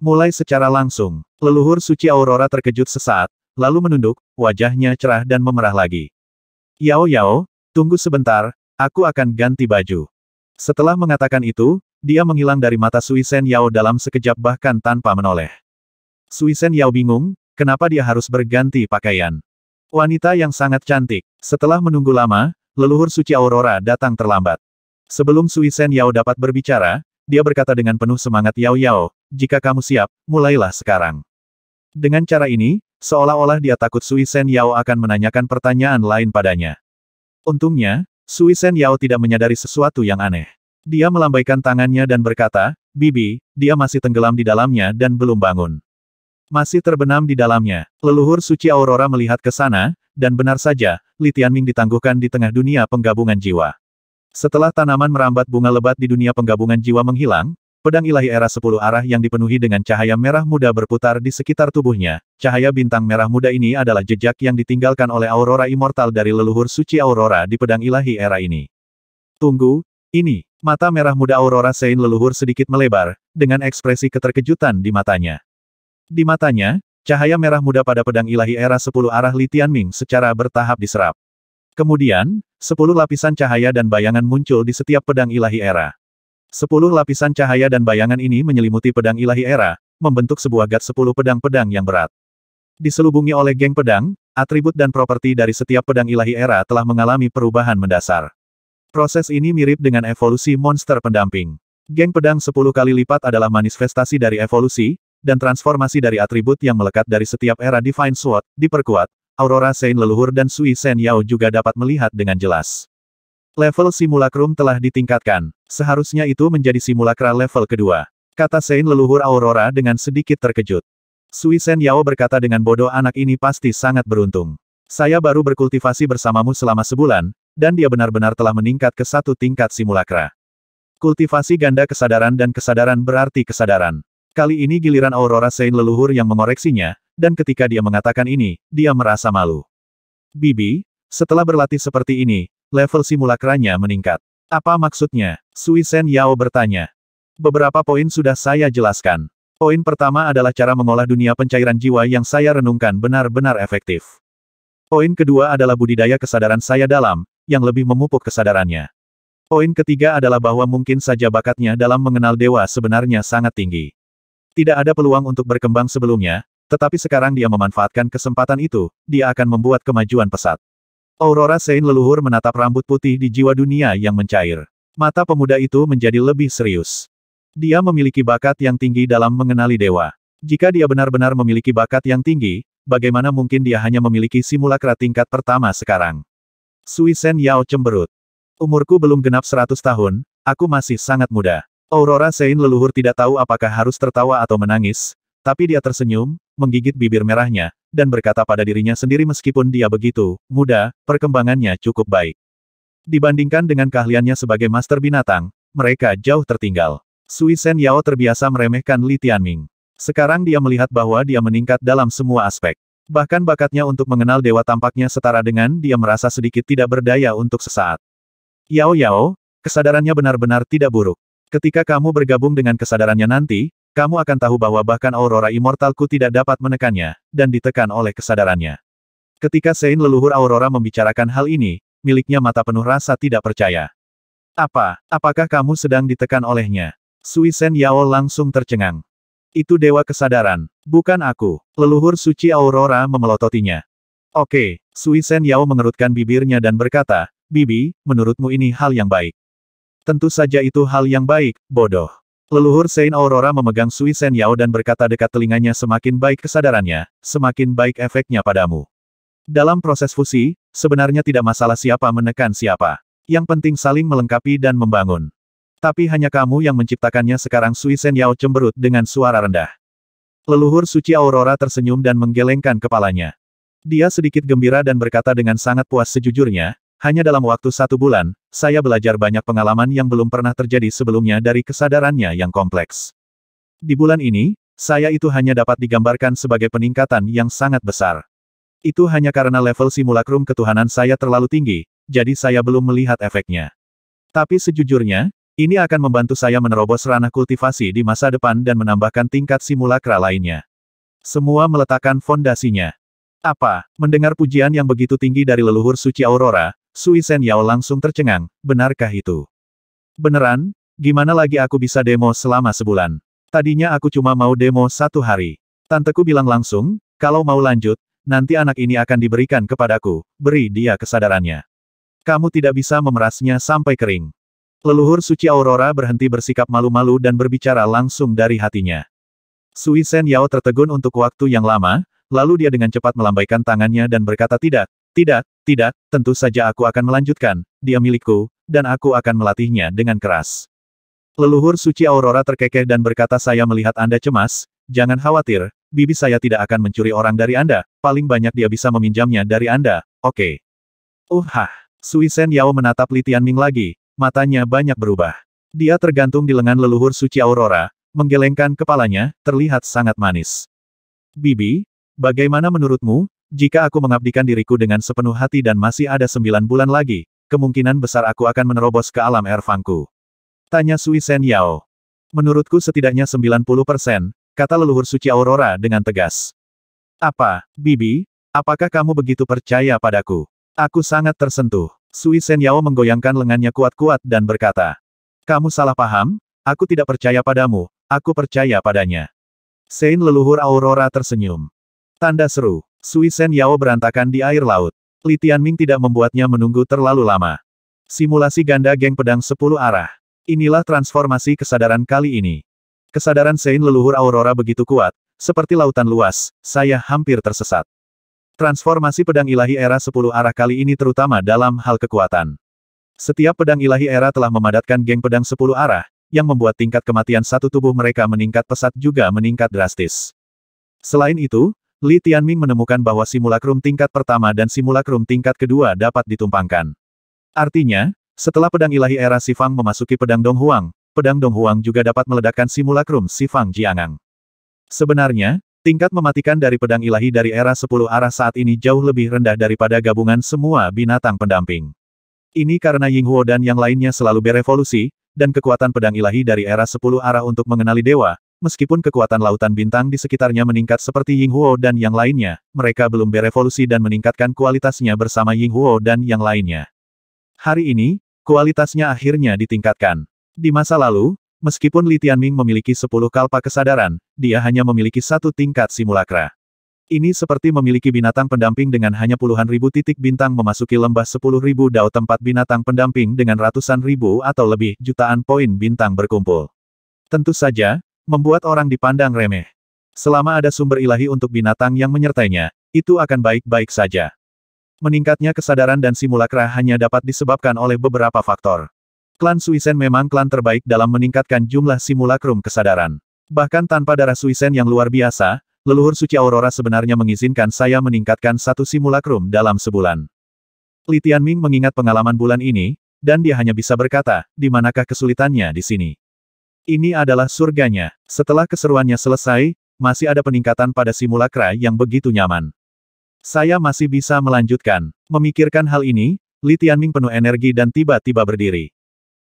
Mulai secara langsung, leluhur suci Aurora terkejut sesaat, lalu menunduk, wajahnya cerah dan memerah lagi. Yao Yao, tunggu sebentar, aku akan ganti baju. Setelah mengatakan itu, dia menghilang dari mata Suisen Yao dalam sekejap bahkan tanpa menoleh. Suisen Yao bingung, kenapa dia harus berganti pakaian. Wanita yang sangat cantik. Setelah menunggu lama, leluhur suci Aurora datang terlambat. Sebelum Suisen Yao dapat berbicara, dia berkata dengan penuh semangat Yao Yao, jika kamu siap, mulailah sekarang. Dengan cara ini, seolah-olah dia takut Sui Sen Yao akan menanyakan pertanyaan lain padanya. Untungnya, Sui Sen Yao tidak menyadari sesuatu yang aneh. Dia melambaikan tangannya dan berkata, Bibi, dia masih tenggelam di dalamnya dan belum bangun. Masih terbenam di dalamnya. Leluhur suci Aurora melihat ke sana, dan benar saja, Li Tianming ditangguhkan di tengah dunia penggabungan jiwa. Setelah tanaman merambat bunga lebat di dunia penggabungan jiwa menghilang, pedang ilahi era sepuluh arah yang dipenuhi dengan cahaya merah muda berputar di sekitar tubuhnya. Cahaya bintang merah muda ini adalah jejak yang ditinggalkan oleh aurora immortal dari leluhur suci aurora di pedang ilahi era ini. Tunggu, ini, mata merah muda aurora Sein leluhur sedikit melebar, dengan ekspresi keterkejutan di matanya. Di matanya, cahaya merah muda pada pedang ilahi era sepuluh arah Li Tianming secara bertahap diserap. Kemudian, sepuluh lapisan cahaya dan bayangan muncul di setiap pedang ilahi era. Sepuluh lapisan cahaya dan bayangan ini menyelimuti pedang ilahi era, membentuk sebuah gat sepuluh pedang-pedang yang berat. Diselubungi oleh geng pedang, atribut dan properti dari setiap pedang ilahi era telah mengalami perubahan mendasar. Proses ini mirip dengan evolusi monster pendamping. Geng pedang sepuluh kali lipat adalah manifestasi dari evolusi, dan transformasi dari atribut yang melekat dari setiap era Divine Sword, diperkuat, aurora Sein leluhur dan Sui Sen Yao juga dapat melihat dengan jelas. Level simulacrum telah ditingkatkan, seharusnya itu menjadi simulakra level kedua. Kata Sein leluhur aurora dengan sedikit terkejut. Sui Sen Yao berkata dengan bodoh anak ini pasti sangat beruntung. Saya baru berkultivasi bersamamu selama sebulan, dan dia benar-benar telah meningkat ke satu tingkat simulakra. Kultivasi ganda kesadaran dan kesadaran berarti kesadaran. Kali ini giliran Aurora Sein leluhur yang mengoreksinya, dan ketika dia mengatakan ini, dia merasa malu. Bibi, setelah berlatih seperti ini, level simulakranya meningkat. Apa maksudnya? Sui Sen Yao bertanya. Beberapa poin sudah saya jelaskan. Poin pertama adalah cara mengolah dunia pencairan jiwa yang saya renungkan benar-benar efektif. Poin kedua adalah budidaya kesadaran saya dalam, yang lebih memupuk kesadarannya. Poin ketiga adalah bahwa mungkin saja bakatnya dalam mengenal dewa sebenarnya sangat tinggi. Tidak ada peluang untuk berkembang sebelumnya, tetapi sekarang dia memanfaatkan kesempatan itu, dia akan membuat kemajuan pesat. Aurora Sein leluhur menatap rambut putih di jiwa dunia yang mencair. Mata pemuda itu menjadi lebih serius. Dia memiliki bakat yang tinggi dalam mengenali dewa. Jika dia benar-benar memiliki bakat yang tinggi, bagaimana mungkin dia hanya memiliki simulakra tingkat pertama sekarang? Sui Sen Yao cemberut. Umurku belum genap 100 tahun, aku masih sangat muda. Aurora Sein leluhur tidak tahu apakah harus tertawa atau menangis, tapi dia tersenyum, menggigit bibir merahnya, dan berkata pada dirinya sendiri meskipun dia begitu muda, perkembangannya cukup baik. Dibandingkan dengan keahliannya sebagai master binatang, mereka jauh tertinggal. Sui Sen Yao terbiasa meremehkan Li Tianming. Sekarang dia melihat bahwa dia meningkat dalam semua aspek. Bahkan bakatnya untuk mengenal dewa tampaknya setara dengan dia merasa sedikit tidak berdaya untuk sesaat. Yao Yao, kesadarannya benar-benar tidak buruk. Ketika kamu bergabung dengan kesadarannya nanti, kamu akan tahu bahwa bahkan aurora immortalku tidak dapat menekannya, dan ditekan oleh kesadarannya. Ketika Sein leluhur aurora membicarakan hal ini, miliknya mata penuh rasa tidak percaya. Apa, apakah kamu sedang ditekan olehnya? Sui Sen Yao langsung tercengang. Itu dewa kesadaran, bukan aku. Leluhur suci aurora memelototinya. Oke, Sui Sen Yao mengerutkan bibirnya dan berkata, Bibi, menurutmu ini hal yang baik. Tentu saja itu hal yang baik, bodoh. Leluhur Saint Aurora memegang Sui Sen Yao dan berkata dekat telinganya semakin baik kesadarannya, semakin baik efeknya padamu. Dalam proses fusi, sebenarnya tidak masalah siapa menekan siapa. Yang penting saling melengkapi dan membangun. Tapi hanya kamu yang menciptakannya sekarang Sui Sen Yao cemberut dengan suara rendah. Leluhur suci Aurora tersenyum dan menggelengkan kepalanya. Dia sedikit gembira dan berkata dengan sangat puas sejujurnya, hanya dalam waktu satu bulan, saya belajar banyak pengalaman yang belum pernah terjadi sebelumnya dari kesadarannya yang kompleks. Di bulan ini, saya itu hanya dapat digambarkan sebagai peningkatan yang sangat besar. Itu hanya karena level simulacrum ketuhanan saya terlalu tinggi, jadi saya belum melihat efeknya. Tapi sejujurnya, ini akan membantu saya menerobos ranah kultivasi di masa depan dan menambahkan tingkat simulakra lainnya. Semua meletakkan fondasinya. Apa? Mendengar pujian yang begitu tinggi dari leluhur suci Aurora, Sui Sen Yao langsung tercengang, benarkah itu? Beneran, gimana lagi aku bisa demo selama sebulan? Tadinya aku cuma mau demo satu hari. Tanteku bilang langsung, kalau mau lanjut, nanti anak ini akan diberikan kepadaku, beri dia kesadarannya. Kamu tidak bisa memerasnya sampai kering. Leluhur suci Aurora berhenti bersikap malu-malu dan berbicara langsung dari hatinya. Sui Sen Yao tertegun untuk waktu yang lama, lalu dia dengan cepat melambaikan tangannya dan berkata tidak, tidak, tidak, tentu saja aku akan melanjutkan, dia milikku, dan aku akan melatihnya dengan keras. Leluhur suci Aurora terkekeh dan berkata saya melihat Anda cemas, jangan khawatir, bibi saya tidak akan mencuri orang dari Anda, paling banyak dia bisa meminjamnya dari Anda, oke. Okay. Uh, Uhah, Sui Sen Yao menatap Li Tianming lagi, matanya banyak berubah. Dia tergantung di lengan leluhur suci Aurora, menggelengkan kepalanya, terlihat sangat manis. Bibi, bagaimana menurutmu, jika aku mengabdikan diriku dengan sepenuh hati dan masih ada sembilan bulan lagi, kemungkinan besar aku akan menerobos ke alam erfangku. Tanya Sui Sen Yao. Menurutku setidaknya 90 persen, kata leluhur suci Aurora dengan tegas. Apa, Bibi? Apakah kamu begitu percaya padaku? Aku sangat tersentuh. Sui Sen Yao menggoyangkan lengannya kuat-kuat dan berkata. Kamu salah paham? Aku tidak percaya padamu, aku percaya padanya. Sein leluhur Aurora tersenyum. Tanda seru. Sui Sen Yao berantakan di air laut. Li Tianming tidak membuatnya menunggu terlalu lama. Simulasi ganda geng pedang sepuluh arah. Inilah transformasi kesadaran kali ini. Kesadaran Sein leluhur Aurora begitu kuat, seperti lautan luas, saya hampir tersesat. Transformasi pedang ilahi era sepuluh arah kali ini terutama dalam hal kekuatan. Setiap pedang ilahi era telah memadatkan geng pedang sepuluh arah, yang membuat tingkat kematian satu tubuh mereka meningkat pesat juga meningkat drastis. Selain itu, Li Tianming menemukan bahwa simulakrum tingkat pertama dan simulakrum tingkat kedua dapat ditumpangkan. Artinya, setelah pedang ilahi era Sifang memasuki pedang Donghuang, pedang Donghuang juga dapat meledakkan simulakrum Sifang Jiangang. Sebenarnya, tingkat mematikan dari pedang ilahi dari era 10 arah saat ini jauh lebih rendah daripada gabungan semua binatang pendamping. Ini karena Ying Huo dan yang lainnya selalu berevolusi, dan kekuatan pedang ilahi dari era 10 arah untuk mengenali dewa, Meskipun kekuatan lautan bintang di sekitarnya meningkat seperti Ying Huo dan yang lainnya, mereka belum berevolusi dan meningkatkan kualitasnya bersama Ying Huo dan yang lainnya. Hari ini, kualitasnya akhirnya ditingkatkan. Di masa lalu, meskipun Li Tianming memiliki 10 kalpa kesadaran, dia hanya memiliki satu tingkat simulakra. Ini seperti memiliki binatang pendamping dengan hanya puluhan ribu titik bintang memasuki lembah sepuluh ribu dao tempat binatang pendamping dengan ratusan ribu atau lebih jutaan poin bintang berkumpul. Tentu saja, membuat orang dipandang remeh. Selama ada sumber ilahi untuk binatang yang menyertainya, itu akan baik-baik saja. Meningkatnya kesadaran dan simulakra hanya dapat disebabkan oleh beberapa faktor. Klan Suisen memang klan terbaik dalam meningkatkan jumlah simulakrum kesadaran. Bahkan tanpa darah Suisen yang luar biasa, leluhur suci Aurora sebenarnya mengizinkan saya meningkatkan satu simulakrum dalam sebulan. Litian Ming mengingat pengalaman bulan ini, dan dia hanya bisa berkata, di manakah kesulitannya di sini. Ini adalah surganya. Setelah keseruannya selesai, masih ada peningkatan pada simulakra yang begitu nyaman. Saya masih bisa melanjutkan. Memikirkan hal ini, Li Tianming penuh energi dan tiba-tiba berdiri.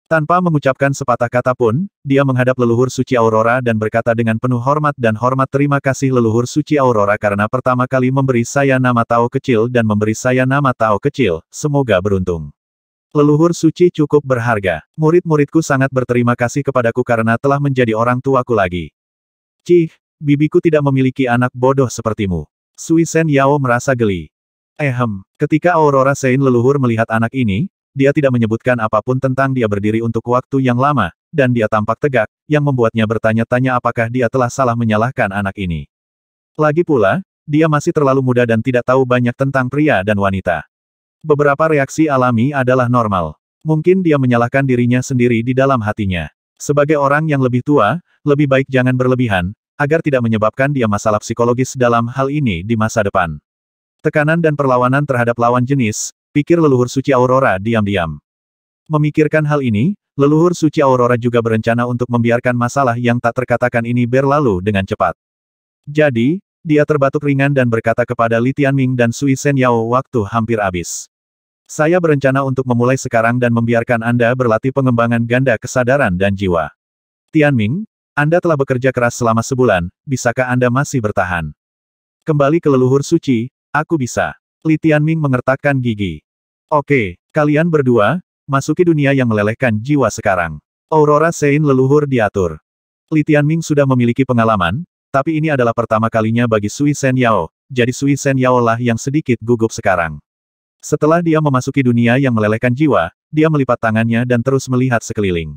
Tanpa mengucapkan sepatah kata pun, dia menghadap leluhur suci Aurora dan berkata dengan penuh hormat dan hormat terima kasih leluhur suci Aurora karena pertama kali memberi saya nama Tao kecil dan memberi saya nama Tao kecil, semoga beruntung. Leluhur suci cukup berharga. Murid-muridku sangat berterima kasih kepadaku karena telah menjadi orang tuaku lagi. Cih, bibiku tidak memiliki anak bodoh sepertimu. Sui Sen Yao merasa geli. Ehem, eh, ketika Aurora Sein leluhur melihat anak ini, dia tidak menyebutkan apapun tentang dia berdiri untuk waktu yang lama, dan dia tampak tegak, yang membuatnya bertanya-tanya apakah dia telah salah menyalahkan anak ini. Lagi pula, dia masih terlalu muda dan tidak tahu banyak tentang pria dan wanita. Beberapa reaksi alami adalah normal. Mungkin dia menyalahkan dirinya sendiri di dalam hatinya. Sebagai orang yang lebih tua, lebih baik jangan berlebihan, agar tidak menyebabkan dia masalah psikologis dalam hal ini di masa depan. Tekanan dan perlawanan terhadap lawan jenis, pikir leluhur suci Aurora diam-diam. Memikirkan hal ini, leluhur suci Aurora juga berencana untuk membiarkan masalah yang tak terkatakan ini berlalu dengan cepat. Jadi, dia terbatuk ringan dan berkata kepada Li Tianming dan Sui Sen Yao waktu hampir habis. Saya berencana untuk memulai sekarang dan membiarkan Anda berlatih pengembangan ganda kesadaran dan jiwa. Tianming, Anda telah bekerja keras selama sebulan, bisakah Anda masih bertahan? Kembali ke leluhur suci, aku bisa. Li Tianming mengertakkan gigi. Oke, kalian berdua, masuki dunia yang melelehkan jiwa sekarang. Aurora Sein leluhur diatur. Li Tianming sudah memiliki pengalaman, tapi ini adalah pertama kalinya bagi Sui Sen Yao, jadi Sui Sen Yao lah yang sedikit gugup sekarang. Setelah dia memasuki dunia yang melelehkan jiwa, dia melipat tangannya dan terus melihat sekeliling.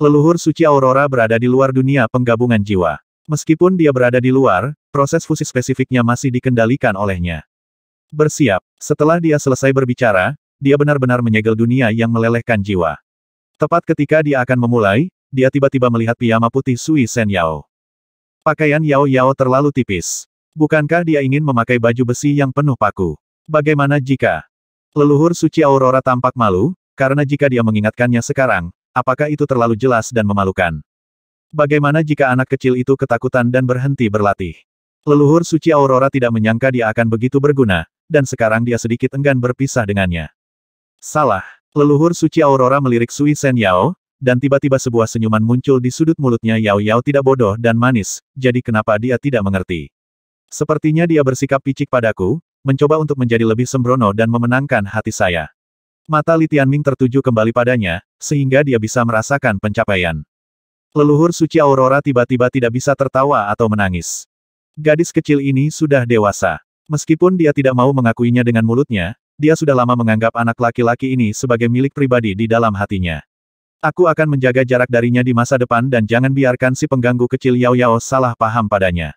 Leluhur suci Aurora berada di luar dunia penggabungan jiwa. Meskipun dia berada di luar, proses fusi spesifiknya masih dikendalikan olehnya. Bersiap, setelah dia selesai berbicara, dia benar-benar menyegel dunia yang melelehkan jiwa. Tepat ketika dia akan memulai, dia tiba-tiba melihat piyama putih Sui Sen Yao. Pakaian Yao Yao terlalu tipis. Bukankah dia ingin memakai baju besi yang penuh paku? Bagaimana jika leluhur suci Aurora tampak malu, karena jika dia mengingatkannya sekarang, apakah itu terlalu jelas dan memalukan? Bagaimana jika anak kecil itu ketakutan dan berhenti berlatih? Leluhur suci Aurora tidak menyangka dia akan begitu berguna, dan sekarang dia sedikit enggan berpisah dengannya. Salah. Leluhur suci Aurora melirik Sui Sen Yao, dan tiba-tiba sebuah senyuman muncul di sudut mulutnya Yao Yao tidak bodoh dan manis, jadi kenapa dia tidak mengerti. Sepertinya dia bersikap picik padaku, mencoba untuk menjadi lebih sembrono dan memenangkan hati saya. Mata Li Tianming tertuju kembali padanya, sehingga dia bisa merasakan pencapaian. Leluhur suci Aurora tiba-tiba tidak bisa tertawa atau menangis. Gadis kecil ini sudah dewasa. Meskipun dia tidak mau mengakuinya dengan mulutnya, dia sudah lama menganggap anak laki-laki ini sebagai milik pribadi di dalam hatinya. Aku akan menjaga jarak darinya di masa depan dan jangan biarkan si pengganggu kecil Yao Yao salah paham padanya.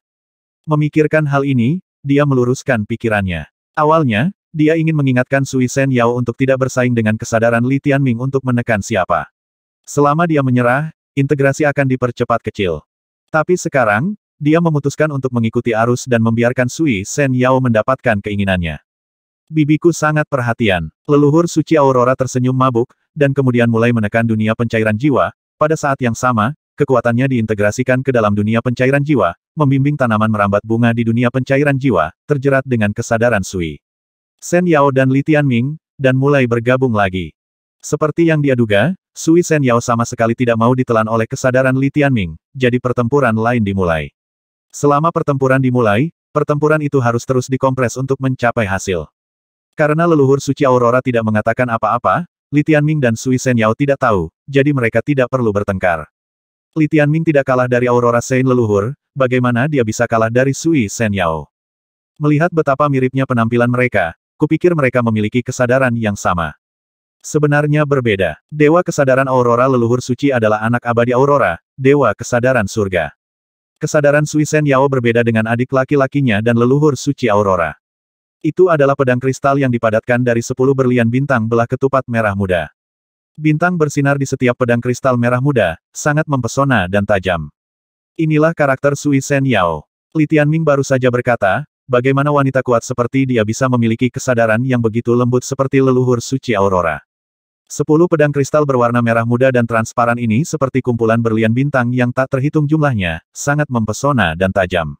Memikirkan hal ini, dia meluruskan pikirannya. Awalnya, dia ingin mengingatkan Sui Sen Yao untuk tidak bersaing dengan kesadaran Li Tianming untuk menekan siapa. Selama dia menyerah, integrasi akan dipercepat kecil. Tapi sekarang, dia memutuskan untuk mengikuti arus dan membiarkan Sui Sen Yao mendapatkan keinginannya. Bibiku sangat perhatian. Leluhur suci Aurora tersenyum mabuk, dan kemudian mulai menekan dunia pencairan jiwa, pada saat yang sama, kekuatannya diintegrasikan ke dalam dunia pencairan jiwa, membimbing tanaman merambat bunga di dunia pencairan jiwa, terjerat dengan kesadaran Sui. Sen Yao dan Li Tianming, dan mulai bergabung lagi. Seperti yang dia duga, Sui Sen Yao sama sekali tidak mau ditelan oleh kesadaran Li Tianming, jadi pertempuran lain dimulai. Selama pertempuran dimulai, pertempuran itu harus terus dikompres untuk mencapai hasil. Karena leluhur suci Aurora tidak mengatakan apa-apa, Li Tianming dan Sui Shen Yao tidak tahu, jadi mereka tidak perlu bertengkar. Li Tianming tidak kalah dari Aurora Saint leluhur, bagaimana dia bisa kalah dari Sui Shen Yao? Melihat betapa miripnya penampilan mereka, kupikir mereka memiliki kesadaran yang sama. Sebenarnya berbeda. Dewa kesadaran Aurora leluhur suci adalah anak abadi Aurora, Dewa kesadaran surga. Kesadaran Sui Shen Yao berbeda dengan adik laki-lakinya dan leluhur suci Aurora. Itu adalah pedang kristal yang dipadatkan dari sepuluh berlian bintang belah ketupat merah muda. Bintang bersinar di setiap pedang kristal merah muda, sangat mempesona dan tajam. Inilah karakter Sui Sen Yao. Li Tianming baru saja berkata, bagaimana wanita kuat seperti dia bisa memiliki kesadaran yang begitu lembut seperti leluhur suci Aurora. Sepuluh pedang kristal berwarna merah muda dan transparan ini seperti kumpulan berlian bintang yang tak terhitung jumlahnya, sangat mempesona dan tajam.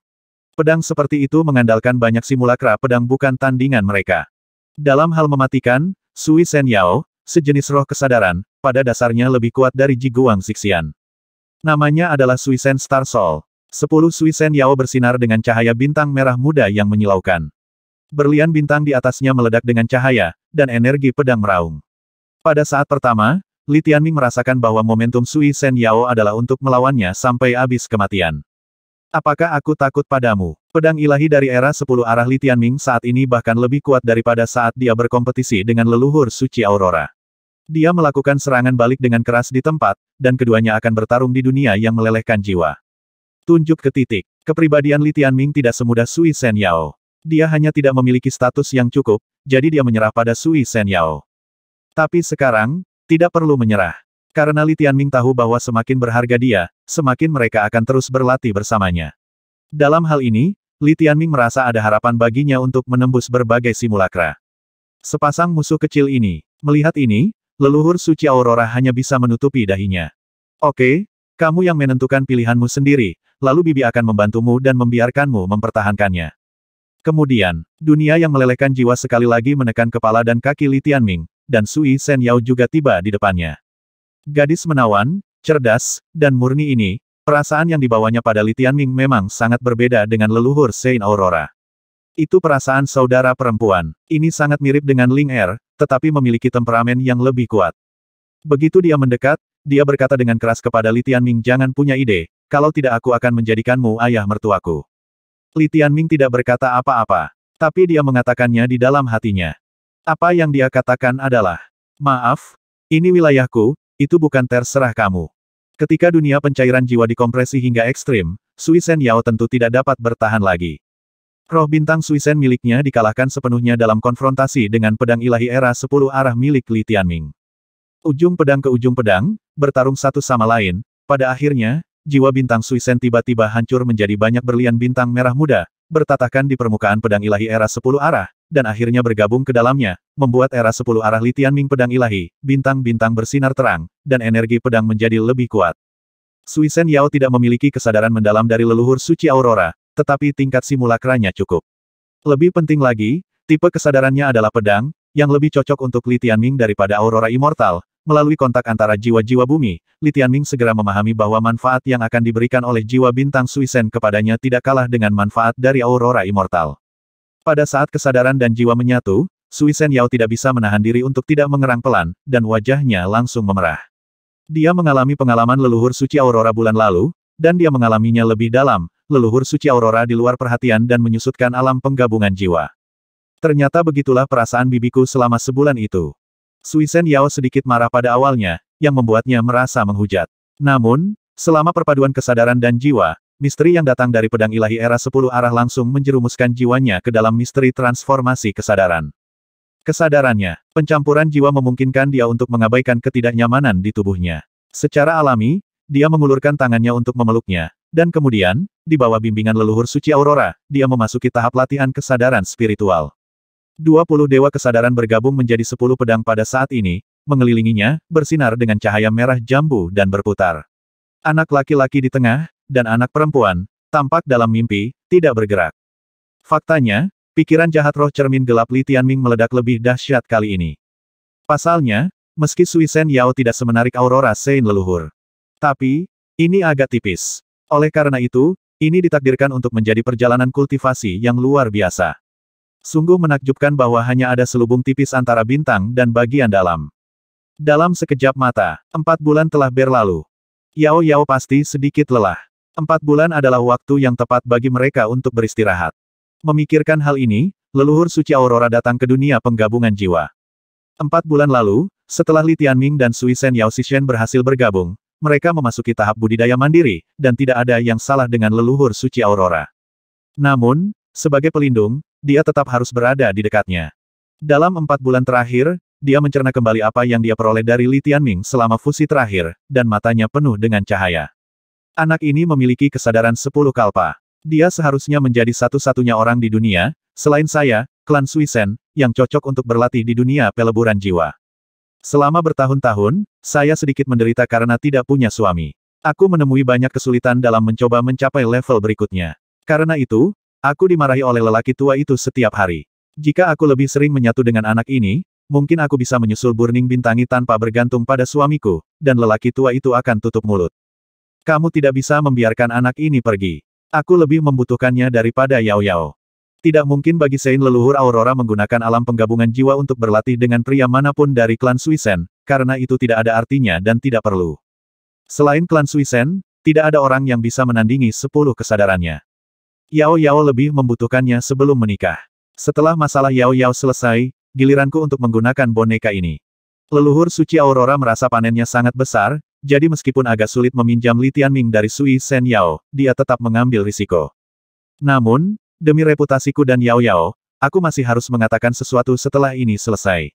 Pedang seperti itu mengandalkan banyak simulakra pedang bukan tandingan mereka. Dalam hal mematikan, Sui Sen Yao, sejenis roh kesadaran, pada dasarnya lebih kuat dari Ji Guang Sixian. Namanya adalah Sui Sen Star Soul. Sepuluh Sui Sen Yao bersinar dengan cahaya bintang merah muda yang menyilaukan. Berlian bintang di atasnya meledak dengan cahaya, dan energi pedang meraung. Pada saat pertama, Li Tianming merasakan bahwa momentum Sui Sen Yao adalah untuk melawannya sampai habis kematian. Apakah aku takut padamu? Pedang ilahi dari era 10 arah Li Tianming saat ini bahkan lebih kuat daripada saat dia berkompetisi dengan leluhur suci Aurora. Dia melakukan serangan balik dengan keras di tempat, dan keduanya akan bertarung di dunia yang melelehkan jiwa. Tunjuk ke titik. Kepribadian Li Tianming tidak semudah Sui Sen Yao. Dia hanya tidak memiliki status yang cukup, jadi dia menyerah pada Sui Sen Yao. Tapi sekarang, tidak perlu menyerah. Karena Li Tianming tahu bahwa semakin berharga dia, semakin mereka akan terus berlatih bersamanya. Dalam hal ini, Li Tianming merasa ada harapan baginya untuk menembus berbagai simulakra. Sepasang musuh kecil ini, melihat ini, leluhur suci Aurora hanya bisa menutupi dahinya. Oke, kamu yang menentukan pilihanmu sendiri, lalu Bibi akan membantumu dan membiarkanmu mempertahankannya. Kemudian, dunia yang melelehkan jiwa sekali lagi menekan kepala dan kaki Li Tianming, dan Sui Sen Yao juga tiba di depannya. Gadis menawan, cerdas, dan murni ini, perasaan yang dibawanya pada Litian Ming memang sangat berbeda dengan leluhur Saint Aurora. Itu perasaan saudara perempuan. Ini sangat mirip dengan Ling Er, tetapi memiliki temperamen yang lebih kuat. Begitu dia mendekat, dia berkata dengan keras kepada Litian Ming jangan punya ide, kalau tidak aku akan menjadikanmu ayah mertuaku. Litian Ming tidak berkata apa-apa, tapi dia mengatakannya di dalam hatinya. Apa yang dia katakan adalah, Maaf, ini wilayahku, itu bukan terserah kamu. Ketika dunia pencairan jiwa dikompresi hingga ekstrim, Suisen Yao tentu tidak dapat bertahan lagi. Roh bintang Suisen miliknya dikalahkan sepenuhnya dalam konfrontasi dengan pedang ilahi era sepuluh arah milik Li Tianming. Ujung pedang ke ujung pedang, bertarung satu sama lain, pada akhirnya, jiwa bintang Suisen tiba-tiba hancur menjadi banyak berlian bintang merah muda, bertatakan di permukaan pedang ilahi era sepuluh arah, dan akhirnya bergabung ke dalamnya, membuat era sepuluh arah litian Ming pedang ilahi, bintang-bintang bersinar terang, dan energi pedang menjadi lebih kuat. Sui Sen Yao tidak memiliki kesadaran mendalam dari leluhur suci Aurora, tetapi tingkat simulakranya cukup. Lebih penting lagi, tipe kesadarannya adalah pedang, yang lebih cocok untuk Litianming Ming daripada Aurora Immortal. Melalui kontak antara jiwa-jiwa bumi, Litianming Ming segera memahami bahwa manfaat yang akan diberikan oleh jiwa bintang Suisen kepadanya tidak kalah dengan manfaat dari Aurora Immortal. Pada saat kesadaran dan jiwa menyatu, Sui Sen Yao tidak bisa menahan diri untuk tidak mengerang pelan, dan wajahnya langsung memerah. Dia mengalami pengalaman leluhur suci aurora bulan lalu, dan dia mengalaminya lebih dalam, leluhur suci aurora di luar perhatian dan menyusutkan alam penggabungan jiwa. Ternyata begitulah perasaan bibiku selama sebulan itu. Sui Sen Yao sedikit marah pada awalnya, yang membuatnya merasa menghujat. Namun, selama perpaduan kesadaran dan jiwa, misteri yang datang dari pedang ilahi era sepuluh arah langsung menjerumuskan jiwanya ke dalam misteri transformasi kesadaran. Kesadarannya, pencampuran jiwa memungkinkan dia untuk mengabaikan ketidaknyamanan di tubuhnya. Secara alami, dia mengulurkan tangannya untuk memeluknya, dan kemudian, di bawah bimbingan leluhur suci Aurora, dia memasuki tahap latihan kesadaran spiritual. 20 dewa kesadaran bergabung menjadi 10 pedang pada saat ini, mengelilinginya, bersinar dengan cahaya merah jambu dan berputar. Anak laki-laki di tengah, dan anak perempuan, tampak dalam mimpi, tidak bergerak. Faktanya, pikiran jahat roh cermin gelap Li Tianming meledak lebih dahsyat kali ini. Pasalnya, meski Sui Sen Yao tidak semenarik Aurora Sein leluhur. Tapi, ini agak tipis. Oleh karena itu, ini ditakdirkan untuk menjadi perjalanan kultivasi yang luar biasa. Sungguh menakjubkan bahwa hanya ada selubung tipis antara bintang dan bagian dalam. Dalam sekejap mata, empat bulan telah berlalu. Yao Yao pasti sedikit lelah. Empat bulan adalah waktu yang tepat bagi mereka untuk beristirahat. Memikirkan hal ini, leluhur suci Aurora datang ke dunia penggabungan jiwa. Empat bulan lalu, setelah Li Tianming dan Sui Sen Yao Xishen berhasil bergabung, mereka memasuki tahap budidaya mandiri, dan tidak ada yang salah dengan leluhur suci Aurora. Namun, sebagai pelindung, dia tetap harus berada di dekatnya. Dalam empat bulan terakhir, dia mencerna kembali apa yang dia peroleh dari Li Tianming selama fusi terakhir, dan matanya penuh dengan cahaya. Anak ini memiliki kesadaran sepuluh kalpa. Dia seharusnya menjadi satu-satunya orang di dunia, selain saya, klan Suisen, yang cocok untuk berlatih di dunia peleburan jiwa. Selama bertahun-tahun, saya sedikit menderita karena tidak punya suami. Aku menemui banyak kesulitan dalam mencoba mencapai level berikutnya. Karena itu, aku dimarahi oleh lelaki tua itu setiap hari. Jika aku lebih sering menyatu dengan anak ini, mungkin aku bisa menyusul Burning Bintangi tanpa bergantung pada suamiku, dan lelaki tua itu akan tutup mulut. Kamu tidak bisa membiarkan anak ini pergi. Aku lebih membutuhkannya daripada Yao Yao. Tidak mungkin bagi Sein leluhur Aurora menggunakan alam penggabungan jiwa untuk berlatih dengan pria manapun dari klan Suisen, karena itu tidak ada artinya dan tidak perlu. Selain klan Suisen, tidak ada orang yang bisa menandingi sepuluh kesadarannya. Yao Yao lebih membutuhkannya sebelum menikah. Setelah masalah Yao Yao selesai, giliranku untuk menggunakan boneka ini. Leluhur suci Aurora merasa panennya sangat besar, jadi meskipun agak sulit meminjam Li Tianming dari Sui Sen Yao, dia tetap mengambil risiko. Namun, demi reputasiku dan Yao Yao, aku masih harus mengatakan sesuatu setelah ini selesai.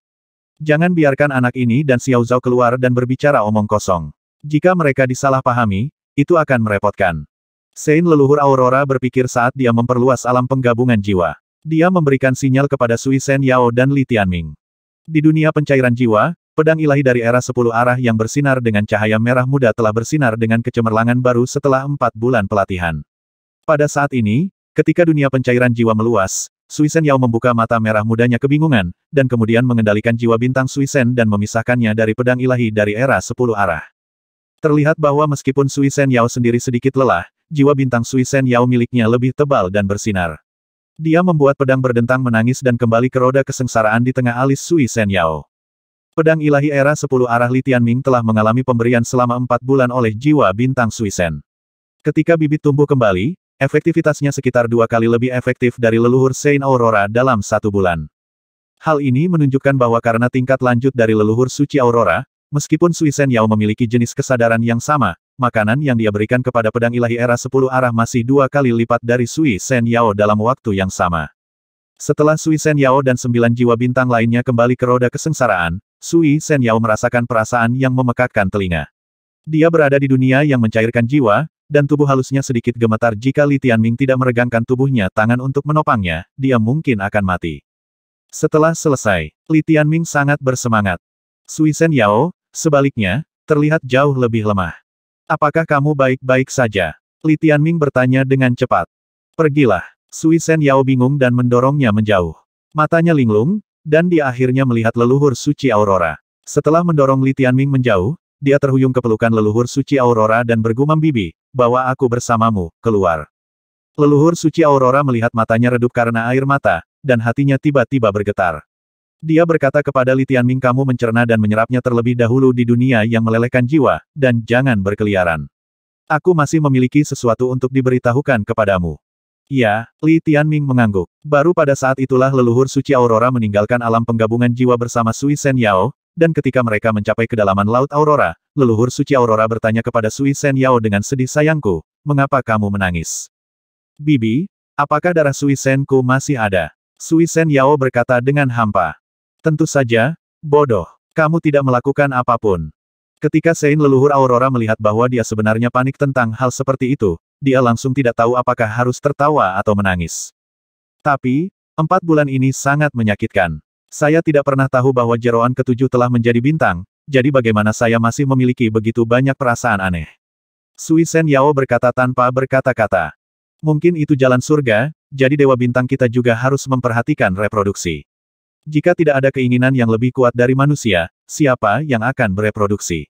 Jangan biarkan anak ini dan Xiao Zhao keluar dan berbicara omong kosong. Jika mereka disalahpahami, itu akan merepotkan. Sein leluhur Aurora berpikir saat dia memperluas alam penggabungan jiwa. Dia memberikan sinyal kepada Sui Sen Yao dan Li Tianming. Di dunia pencairan jiwa, Pedang ilahi dari era sepuluh arah yang bersinar dengan cahaya merah muda telah bersinar dengan kecemerlangan baru setelah empat bulan pelatihan. Pada saat ini, ketika dunia pencairan jiwa meluas, Suisen Yao membuka mata merah mudanya kebingungan, dan kemudian mengendalikan jiwa bintang Suisen dan memisahkannya dari pedang ilahi dari era sepuluh arah. Terlihat bahwa meskipun Suisen Yao sendiri sedikit lelah, jiwa bintang Suisen Yao miliknya lebih tebal dan bersinar. Dia membuat pedang berdentang menangis dan kembali ke roda kesengsaraan di tengah alis Suisen Yao. Pedang ilahi era 10 arah Litianming Ming telah mengalami pemberian selama 4 bulan oleh jiwa bintang Suisen. Ketika bibit tumbuh kembali, efektivitasnya sekitar dua kali lebih efektif dari leluhur Saint Aurora dalam satu bulan. Hal ini menunjukkan bahwa karena tingkat lanjut dari leluhur suci Aurora, meskipun Suisen Yao memiliki jenis kesadaran yang sama, makanan yang dia berikan kepada pedang ilahi era 10 arah masih dua kali lipat dari Suisen Yao dalam waktu yang sama. Setelah Sui Sen Yao dan sembilan jiwa bintang lainnya kembali ke roda kesengsaraan, Sui Sen Yao merasakan perasaan yang memekakkan telinga. Dia berada di dunia yang mencairkan jiwa, dan tubuh halusnya sedikit gemetar jika Li Tianming tidak meregangkan tubuhnya tangan untuk menopangnya, dia mungkin akan mati. Setelah selesai, Li Tianming sangat bersemangat. Sui Sen Yao, sebaliknya, terlihat jauh lebih lemah. Apakah kamu baik-baik saja? Li Tianming bertanya dengan cepat. Pergilah. Sui Sen Yao bingung dan mendorongnya menjauh. Matanya linglung, dan dia akhirnya melihat leluhur suci Aurora. Setelah mendorong Li Tianming menjauh, dia terhuyung ke pelukan leluhur suci Aurora dan bergumam bibi, bawa aku bersamamu, keluar. Leluhur suci Aurora melihat matanya redup karena air mata, dan hatinya tiba-tiba bergetar. Dia berkata kepada Li Tianming kamu mencerna dan menyerapnya terlebih dahulu di dunia yang melelehkan jiwa, dan jangan berkeliaran. Aku masih memiliki sesuatu untuk diberitahukan kepadamu. Ya, Li Tianming mengangguk. Baru pada saat itulah leluhur suci Aurora meninggalkan alam penggabungan jiwa bersama Sui Sen Yao, dan ketika mereka mencapai kedalaman Laut Aurora, leluhur suci Aurora bertanya kepada Sui Sen Yao dengan sedih sayangku, mengapa kamu menangis? Bibi, apakah darah Sui Senku masih ada? Sui Sen Yao berkata dengan hampa. Tentu saja, bodoh. Kamu tidak melakukan apapun. Ketika Sein leluhur Aurora melihat bahwa dia sebenarnya panik tentang hal seperti itu, dia langsung tidak tahu apakah harus tertawa atau menangis. Tapi, empat bulan ini sangat menyakitkan. Saya tidak pernah tahu bahwa jeroan ketujuh telah menjadi bintang, jadi bagaimana saya masih memiliki begitu banyak perasaan aneh. Sui Sen Yao berkata tanpa berkata-kata. Mungkin itu jalan surga, jadi dewa bintang kita juga harus memperhatikan reproduksi. Jika tidak ada keinginan yang lebih kuat dari manusia, siapa yang akan bereproduksi?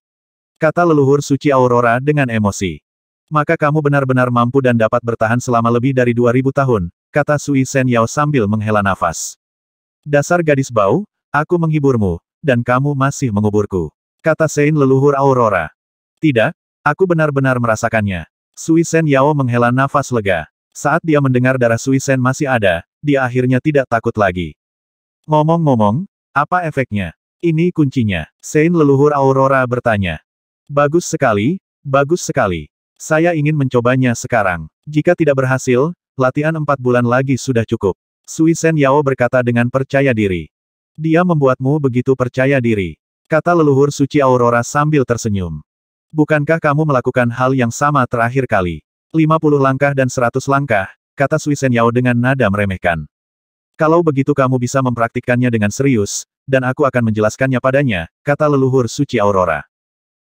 Kata leluhur suci Aurora dengan emosi. Maka kamu benar-benar mampu dan dapat bertahan selama lebih dari 2000 tahun, kata Sui Sen Yao sambil menghela nafas. Dasar gadis bau, aku menghiburmu, dan kamu masih menguburku. Kata Sein leluhur Aurora. Tidak, aku benar-benar merasakannya. Sui Sen Yao menghela nafas lega. Saat dia mendengar darah Sui Sen masih ada, dia akhirnya tidak takut lagi. Ngomong-ngomong, apa efeknya? Ini kuncinya. Sein leluhur Aurora bertanya. Bagus sekali, bagus sekali. Saya ingin mencobanya sekarang. Jika tidak berhasil, latihan empat bulan lagi sudah cukup. Sui Sen Yao berkata dengan percaya diri. Dia membuatmu begitu percaya diri. Kata leluhur suci Aurora sambil tersenyum. Bukankah kamu melakukan hal yang sama terakhir kali? 50 langkah dan 100 langkah, kata Sui Sen Yao dengan nada meremehkan. Kalau begitu kamu bisa mempraktikkannya dengan serius, dan aku akan menjelaskannya padanya, kata leluhur suci Aurora.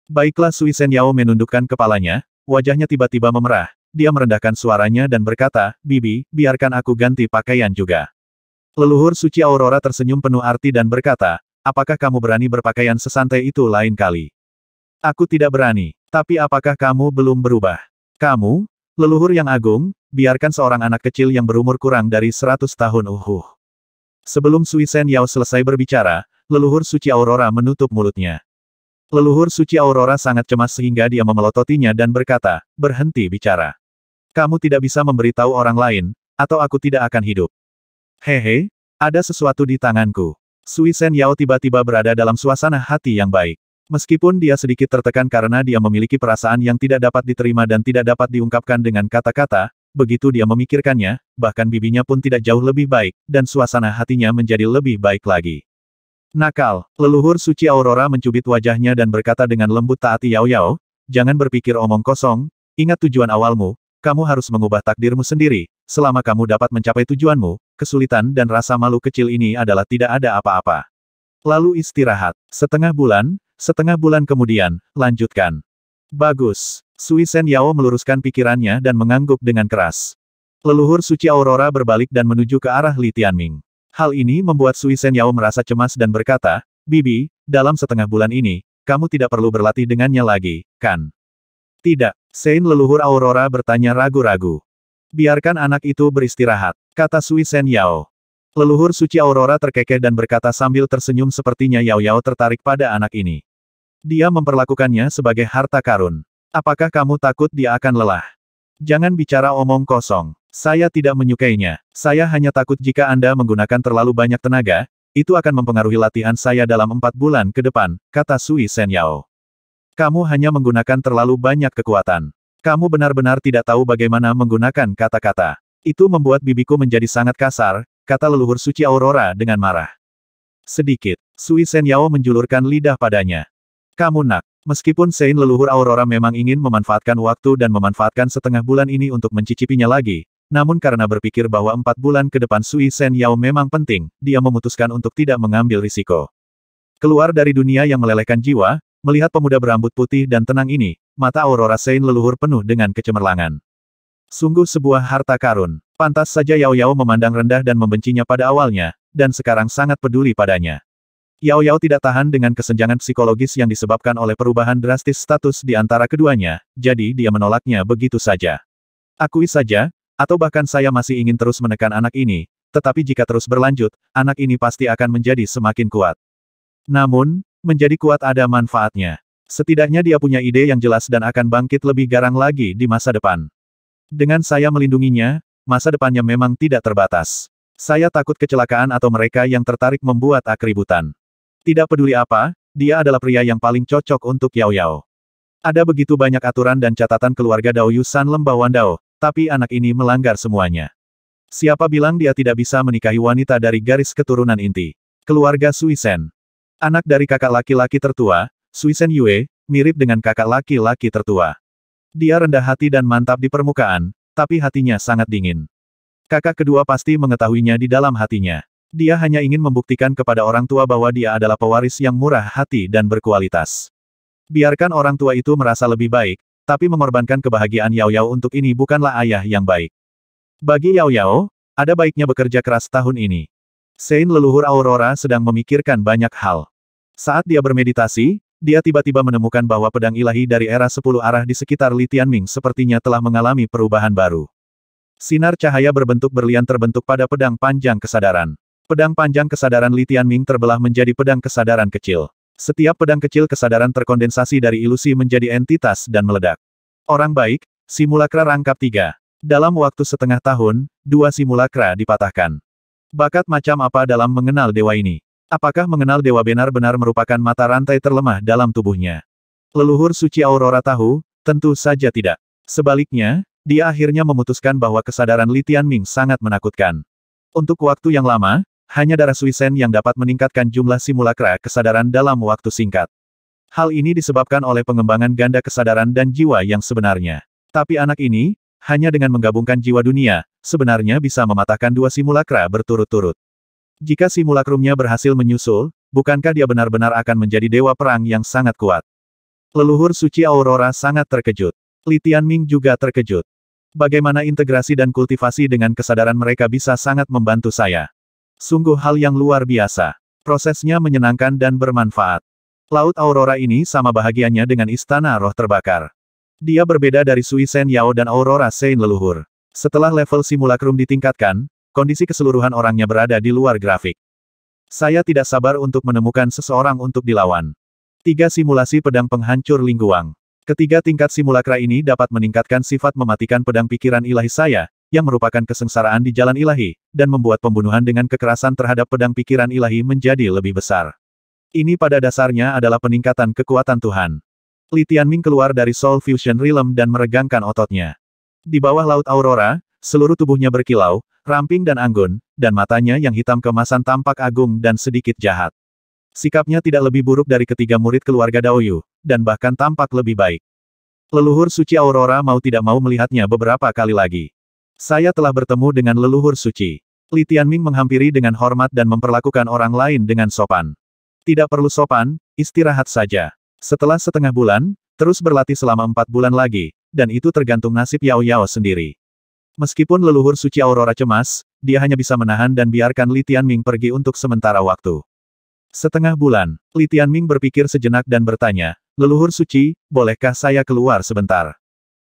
Baiklah Sui Sen Yao menundukkan kepalanya, Wajahnya tiba-tiba memerah, dia merendahkan suaranya dan berkata, Bibi, biarkan aku ganti pakaian juga. Leluhur suci Aurora tersenyum penuh arti dan berkata, apakah kamu berani berpakaian sesantai itu lain kali? Aku tidak berani, tapi apakah kamu belum berubah? Kamu, leluhur yang agung, biarkan seorang anak kecil yang berumur kurang dari 100 tahun uhuh. Sebelum Sui Sen Yao selesai berbicara, leluhur suci Aurora menutup mulutnya. Leluhur suci Aurora sangat cemas sehingga dia memelototinya dan berkata, berhenti bicara. Kamu tidak bisa memberitahu orang lain, atau aku tidak akan hidup. Hehe, ada sesuatu di tanganku. Sui Sen Yao tiba-tiba berada dalam suasana hati yang baik. Meskipun dia sedikit tertekan karena dia memiliki perasaan yang tidak dapat diterima dan tidak dapat diungkapkan dengan kata-kata, begitu dia memikirkannya, bahkan bibinya pun tidak jauh lebih baik, dan suasana hatinya menjadi lebih baik lagi. Nakal, leluhur suci Aurora mencubit wajahnya dan berkata dengan lembut taati Yao Yao, jangan berpikir omong kosong, ingat tujuan awalmu, kamu harus mengubah takdirmu sendiri, selama kamu dapat mencapai tujuanmu, kesulitan dan rasa malu kecil ini adalah tidak ada apa-apa. Lalu istirahat, setengah bulan, setengah bulan kemudian, lanjutkan. Bagus, Sui Sen Yao meluruskan pikirannya dan mengangguk dengan keras. Leluhur suci Aurora berbalik dan menuju ke arah Li Tianming. Hal ini membuat Sui Sen Yao merasa cemas dan berkata, Bibi, dalam setengah bulan ini, kamu tidak perlu berlatih dengannya lagi, kan? Tidak, Sein leluhur Aurora bertanya ragu-ragu. Biarkan anak itu beristirahat, kata Sui Sen Yao. Leluhur suci Aurora terkekeh dan berkata sambil tersenyum sepertinya Yao Yao tertarik pada anak ini. Dia memperlakukannya sebagai harta karun. Apakah kamu takut dia akan lelah? Jangan bicara omong kosong. Saya tidak menyukainya. Saya hanya takut jika Anda menggunakan terlalu banyak tenaga, itu akan mempengaruhi latihan saya dalam empat bulan ke depan, kata Sui Sen Yao. Kamu hanya menggunakan terlalu banyak kekuatan. Kamu benar-benar tidak tahu bagaimana menggunakan kata-kata. Itu membuat bibiku menjadi sangat kasar, kata leluhur suci Aurora dengan marah. Sedikit, Sui Sen Yao menjulurkan lidah padanya. Kamu nak, meskipun Sein leluhur Aurora memang ingin memanfaatkan waktu dan memanfaatkan setengah bulan ini untuk mencicipinya lagi, namun karena berpikir bahwa empat bulan ke depan Sui Sen Yao memang penting, dia memutuskan untuk tidak mengambil risiko. Keluar dari dunia yang melelehkan jiwa, melihat pemuda berambut putih dan tenang ini, mata Aurora Sein leluhur penuh dengan kecemerlangan. Sungguh sebuah harta karun. Pantas saja Yao Yao memandang rendah dan membencinya pada awalnya, dan sekarang sangat peduli padanya. Yao Yao tidak tahan dengan kesenjangan psikologis yang disebabkan oleh perubahan drastis status di antara keduanya, jadi dia menolaknya begitu saja. Akui saja, atau bahkan saya masih ingin terus menekan anak ini, tetapi jika terus berlanjut, anak ini pasti akan menjadi semakin kuat. Namun, menjadi kuat ada manfaatnya. Setidaknya dia punya ide yang jelas dan akan bangkit lebih garang lagi di masa depan. Dengan saya melindunginya, masa depannya memang tidak terbatas. Saya takut kecelakaan atau mereka yang tertarik membuat akributan. Tidak peduli apa, dia adalah pria yang paling cocok untuk Yao Yao. Ada begitu banyak aturan dan catatan keluarga Dao Yusan Lembawan Dao, tapi anak ini melanggar semuanya. Siapa bilang dia tidak bisa menikahi wanita dari garis keturunan inti? Keluarga Suisen. Anak dari kakak laki-laki tertua, Suisen Yue, mirip dengan kakak laki-laki tertua. Dia rendah hati dan mantap di permukaan, tapi hatinya sangat dingin. Kakak kedua pasti mengetahuinya di dalam hatinya. Dia hanya ingin membuktikan kepada orang tua bahwa dia adalah pewaris yang murah hati dan berkualitas. Biarkan orang tua itu merasa lebih baik, tapi mengorbankan kebahagiaan Yao Yao untuk ini bukanlah ayah yang baik. Bagi Yao Yao, ada baiknya bekerja keras tahun ini. Sein leluhur Aurora sedang memikirkan banyak hal. Saat dia bermeditasi, dia tiba-tiba menemukan bahwa pedang ilahi dari era sepuluh arah di sekitar Li Tianming sepertinya telah mengalami perubahan baru. Sinar cahaya berbentuk berlian terbentuk pada pedang panjang kesadaran. Pedang panjang kesadaran Li Tianming terbelah menjadi pedang kesadaran kecil. Setiap pedang kecil kesadaran terkondensasi dari ilusi menjadi entitas dan meledak. Orang baik, simulakra rangkap tiga. Dalam waktu setengah tahun, dua simulakra dipatahkan. Bakat macam apa dalam mengenal dewa ini? Apakah mengenal dewa benar-benar merupakan mata rantai terlemah dalam tubuhnya? Leluhur suci Aurora tahu, tentu saja tidak. Sebaliknya, dia akhirnya memutuskan bahwa kesadaran Litian Ming sangat menakutkan. Untuk waktu yang lama, hanya darah Suisen yang dapat meningkatkan jumlah simulakra kesadaran dalam waktu singkat. Hal ini disebabkan oleh pengembangan ganda kesadaran dan jiwa yang sebenarnya. Tapi anak ini, hanya dengan menggabungkan jiwa dunia, sebenarnya bisa mematahkan dua simulakra berturut-turut. Jika simulakrumnya berhasil menyusul, bukankah dia benar-benar akan menjadi dewa perang yang sangat kuat? Leluhur suci Aurora sangat terkejut. Litian Ming juga terkejut. Bagaimana integrasi dan kultivasi dengan kesadaran mereka bisa sangat membantu saya. Sungguh hal yang luar biasa. Prosesnya menyenangkan dan bermanfaat. Laut Aurora ini sama bahagianya dengan Istana Roh Terbakar. Dia berbeda dari Sui Sen Yao dan Aurora Sein Leluhur. Setelah level simulacrum ditingkatkan, kondisi keseluruhan orangnya berada di luar grafik. Saya tidak sabar untuk menemukan seseorang untuk dilawan. Tiga simulasi pedang penghancur lingguang. Ketiga tingkat simulakra ini dapat meningkatkan sifat mematikan pedang pikiran ilahi saya, yang merupakan kesengsaraan di jalan ilahi, dan membuat pembunuhan dengan kekerasan terhadap pedang pikiran ilahi menjadi lebih besar. Ini pada dasarnya adalah peningkatan kekuatan Tuhan. Li Tianming keluar dari Soul Fusion Realm dan meregangkan ototnya. Di bawah laut Aurora, seluruh tubuhnya berkilau, ramping dan anggun, dan matanya yang hitam kemasan tampak agung dan sedikit jahat. Sikapnya tidak lebih buruk dari ketiga murid keluarga Daoyu, dan bahkan tampak lebih baik. Leluhur suci Aurora mau tidak mau melihatnya beberapa kali lagi. Saya telah bertemu dengan leluhur suci. Li Tianming menghampiri dengan hormat dan memperlakukan orang lain dengan sopan. Tidak perlu sopan, istirahat saja. Setelah setengah bulan, terus berlatih selama empat bulan lagi, dan itu tergantung nasib Yao Yao sendiri. Meskipun leluhur suci Aurora cemas, dia hanya bisa menahan dan biarkan Li Tianming pergi untuk sementara waktu. Setengah bulan, Li Tianming berpikir sejenak dan bertanya, Leluhur suci, bolehkah saya keluar sebentar?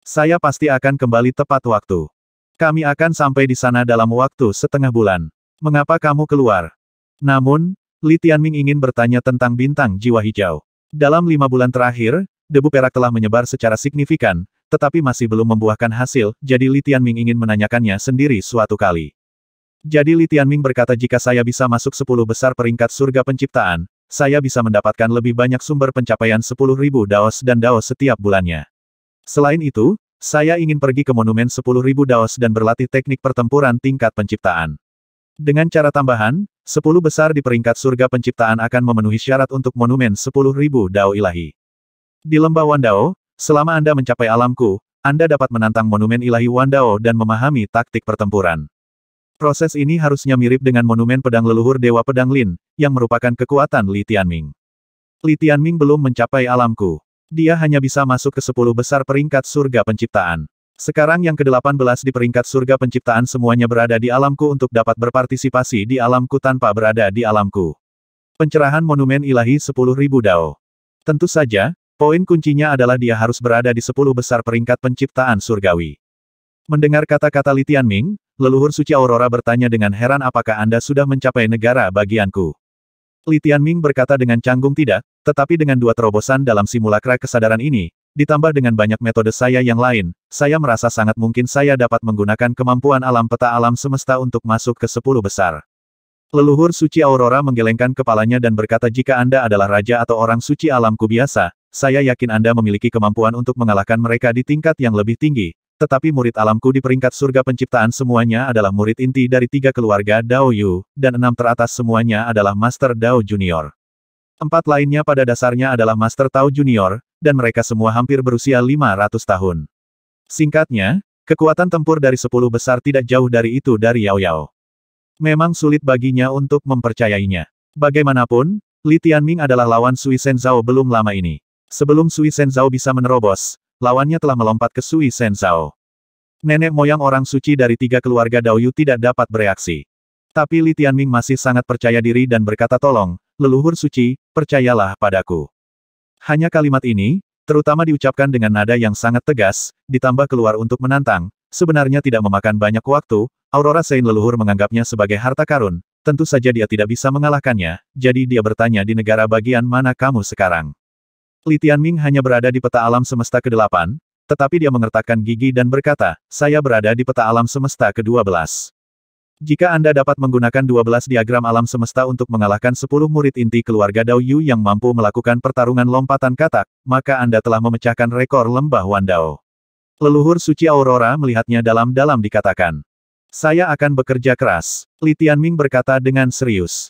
Saya pasti akan kembali tepat waktu. Kami akan sampai di sana dalam waktu setengah bulan. Mengapa kamu keluar? Namun, Li Tianming ingin bertanya tentang bintang jiwa hijau. Dalam lima bulan terakhir, debu perak telah menyebar secara signifikan, tetapi masih belum membuahkan hasil, jadi Li Tianming ingin menanyakannya sendiri suatu kali. Jadi Li Tianming berkata jika saya bisa masuk sepuluh besar peringkat surga penciptaan, saya bisa mendapatkan lebih banyak sumber pencapaian sepuluh ribu daos dan daos setiap bulannya. Selain itu, saya ingin pergi ke monumen 10.000 daos dan berlatih teknik pertempuran tingkat penciptaan. Dengan cara tambahan, 10 besar di peringkat surga penciptaan akan memenuhi syarat untuk monumen 10.000 dao ilahi. Di lembah Wandao, selama Anda mencapai alamku, Anda dapat menantang monumen ilahi Wandao dan memahami taktik pertempuran. Proses ini harusnya mirip dengan monumen pedang leluhur Dewa Pedang Lin, yang merupakan kekuatan Li Tianming. Li Tianming belum mencapai alamku. Dia hanya bisa masuk ke sepuluh besar peringkat surga penciptaan. Sekarang yang ke belas di peringkat surga penciptaan semuanya berada di alamku untuk dapat berpartisipasi di alamku tanpa berada di alamku. Pencerahan Monumen Ilahi 10.000 Dao. Tentu saja, poin kuncinya adalah dia harus berada di sepuluh besar peringkat penciptaan surgawi. Mendengar kata-kata Litian Ming, leluhur suci Aurora bertanya dengan heran apakah Anda sudah mencapai negara bagianku. Li Tianming berkata dengan canggung tidak, tetapi dengan dua terobosan dalam simulakra kesadaran ini, ditambah dengan banyak metode saya yang lain, saya merasa sangat mungkin saya dapat menggunakan kemampuan alam peta alam semesta untuk masuk ke sepuluh besar. Leluhur suci Aurora menggelengkan kepalanya dan berkata jika Anda adalah raja atau orang suci alamku biasa, saya yakin Anda memiliki kemampuan untuk mengalahkan mereka di tingkat yang lebih tinggi, tetapi murid alamku di peringkat surga penciptaan semuanya adalah murid inti dari tiga keluarga Dao Yu, dan enam teratas semuanya adalah Master Dao Junior. Empat lainnya pada dasarnya adalah Master Tao Junior, dan mereka semua hampir berusia 500 tahun. Singkatnya, kekuatan tempur dari sepuluh besar tidak jauh dari itu dari Yao Yao. Memang sulit baginya untuk mempercayainya. Bagaimanapun, Li Tianming adalah lawan Sui Zhao belum lama ini. Sebelum Sui Zhao bisa menerobos, lawannya telah melompat ke Sui Sen Zhao. Nenek moyang orang suci dari tiga keluarga Daoyu tidak dapat bereaksi. Tapi Li Tianming masih sangat percaya diri dan berkata tolong, leluhur suci, percayalah padaku. Hanya kalimat ini, terutama diucapkan dengan nada yang sangat tegas, ditambah keluar untuk menantang, sebenarnya tidak memakan banyak waktu, Aurora Sein leluhur menganggapnya sebagai harta karun, tentu saja dia tidak bisa mengalahkannya, jadi dia bertanya di negara bagian mana kamu sekarang. Li Tianming hanya berada di peta alam semesta ke-8, tetapi dia mengertakkan gigi dan berkata, saya berada di peta alam semesta ke-12. Jika Anda dapat menggunakan 12 diagram alam semesta untuk mengalahkan 10 murid inti keluarga Dao Yu yang mampu melakukan pertarungan lompatan katak, maka Anda telah memecahkan rekor lembah Wan Dao. Leluhur suci Aurora melihatnya dalam-dalam dikatakan. Saya akan bekerja keras, Li Tianming berkata dengan serius.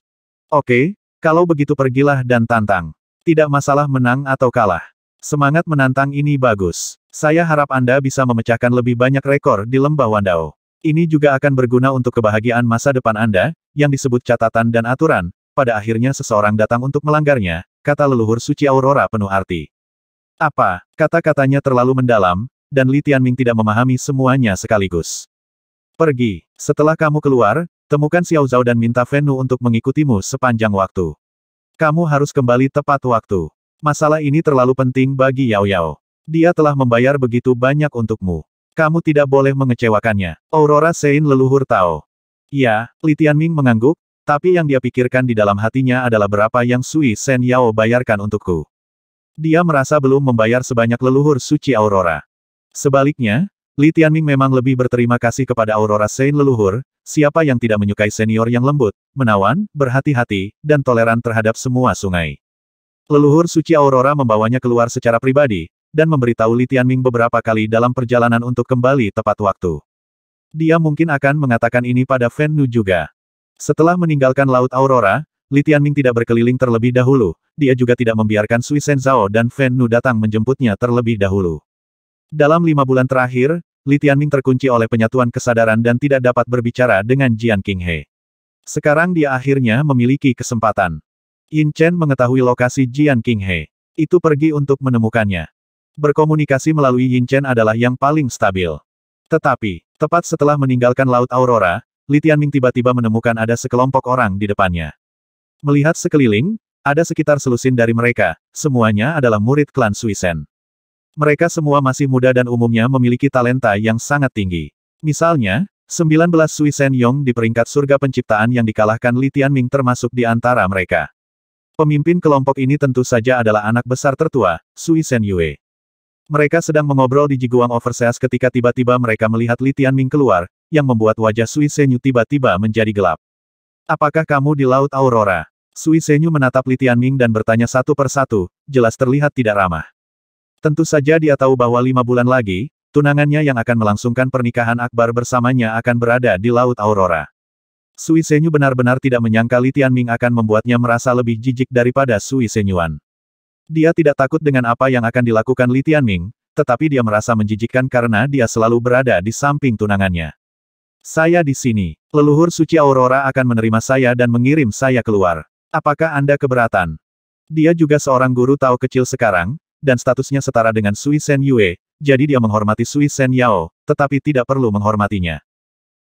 Oke, kalau begitu pergilah dan tantang. Tidak masalah menang atau kalah. Semangat menantang ini bagus. Saya harap Anda bisa memecahkan lebih banyak rekor di lembah Wandao. Ini juga akan berguna untuk kebahagiaan masa depan Anda, yang disebut catatan dan aturan, pada akhirnya seseorang datang untuk melanggarnya, kata leluhur suci Aurora penuh arti. Apa, kata-katanya terlalu mendalam, dan Li Tianming tidak memahami semuanya sekaligus. Pergi, setelah kamu keluar, temukan Xiao Zhao dan minta Venu untuk mengikutimu sepanjang waktu. Kamu harus kembali tepat waktu. Masalah ini terlalu penting bagi Yao Yao. Dia telah membayar begitu banyak untukmu. Kamu tidak boleh mengecewakannya. Aurora Sein leluhur Tao. Ya, Li Tianming mengangguk, tapi yang dia pikirkan di dalam hatinya adalah berapa yang Sui Sen Yao bayarkan untukku. Dia merasa belum membayar sebanyak leluhur suci Aurora. Sebaliknya, Li Tianming memang lebih berterima kasih kepada Aurora Saint leluhur, siapa yang tidak menyukai senior yang lembut, menawan, berhati-hati, dan toleran terhadap semua sungai. Leluhur suci Aurora membawanya keluar secara pribadi, dan memberitahu Li Tianming beberapa kali dalam perjalanan untuk kembali tepat waktu. Dia mungkin akan mengatakan ini pada Fen Nu juga. Setelah meninggalkan Laut Aurora, Li Tianming tidak berkeliling terlebih dahulu, dia juga tidak membiarkan Sui Shen Zhao dan Fen Nu datang menjemputnya terlebih dahulu. Dalam lima bulan terakhir, Li Tianming terkunci oleh penyatuan kesadaran dan tidak dapat berbicara dengan Jian Qinghe. Sekarang dia akhirnya memiliki kesempatan. Yin Chen mengetahui lokasi Jian Qinghe. Itu pergi untuk menemukannya. Berkomunikasi melalui Yin Chen adalah yang paling stabil. Tetapi, tepat setelah meninggalkan Laut Aurora, Li Tianming tiba-tiba menemukan ada sekelompok orang di depannya. Melihat sekeliling, ada sekitar selusin dari mereka, semuanya adalah murid klan Suisen. Mereka semua masih muda dan umumnya memiliki talenta yang sangat tinggi. Misalnya, 19 Sui Sen Yong di peringkat surga penciptaan yang dikalahkan Li Tianming termasuk di antara mereka. Pemimpin kelompok ini tentu saja adalah anak besar tertua, Sui Sen Yue. Mereka sedang mengobrol di Jiguang Overseas ketika tiba-tiba mereka melihat Li Tianming keluar, yang membuat wajah Sui Senyu tiba-tiba menjadi gelap. Apakah kamu di Laut Aurora? Sui Senyu menatap Litian Ming dan bertanya satu persatu, jelas terlihat tidak ramah. Tentu saja dia tahu bahwa lima bulan lagi, tunangannya yang akan melangsungkan pernikahan Akbar bersamanya akan berada di Laut Aurora. Sui Senyu benar-benar tidak menyangka Li Tianming akan membuatnya merasa lebih jijik daripada Sui Senyuan. Dia tidak takut dengan apa yang akan dilakukan Li Tianming, tetapi dia merasa menjijikkan karena dia selalu berada di samping tunangannya. Saya di sini. Leluhur suci Aurora akan menerima saya dan mengirim saya keluar. Apakah Anda keberatan? Dia juga seorang guru tahu kecil sekarang, dan statusnya setara dengan Sui Sen Yue, jadi dia menghormati Sui Sen Yao, tetapi tidak perlu menghormatinya.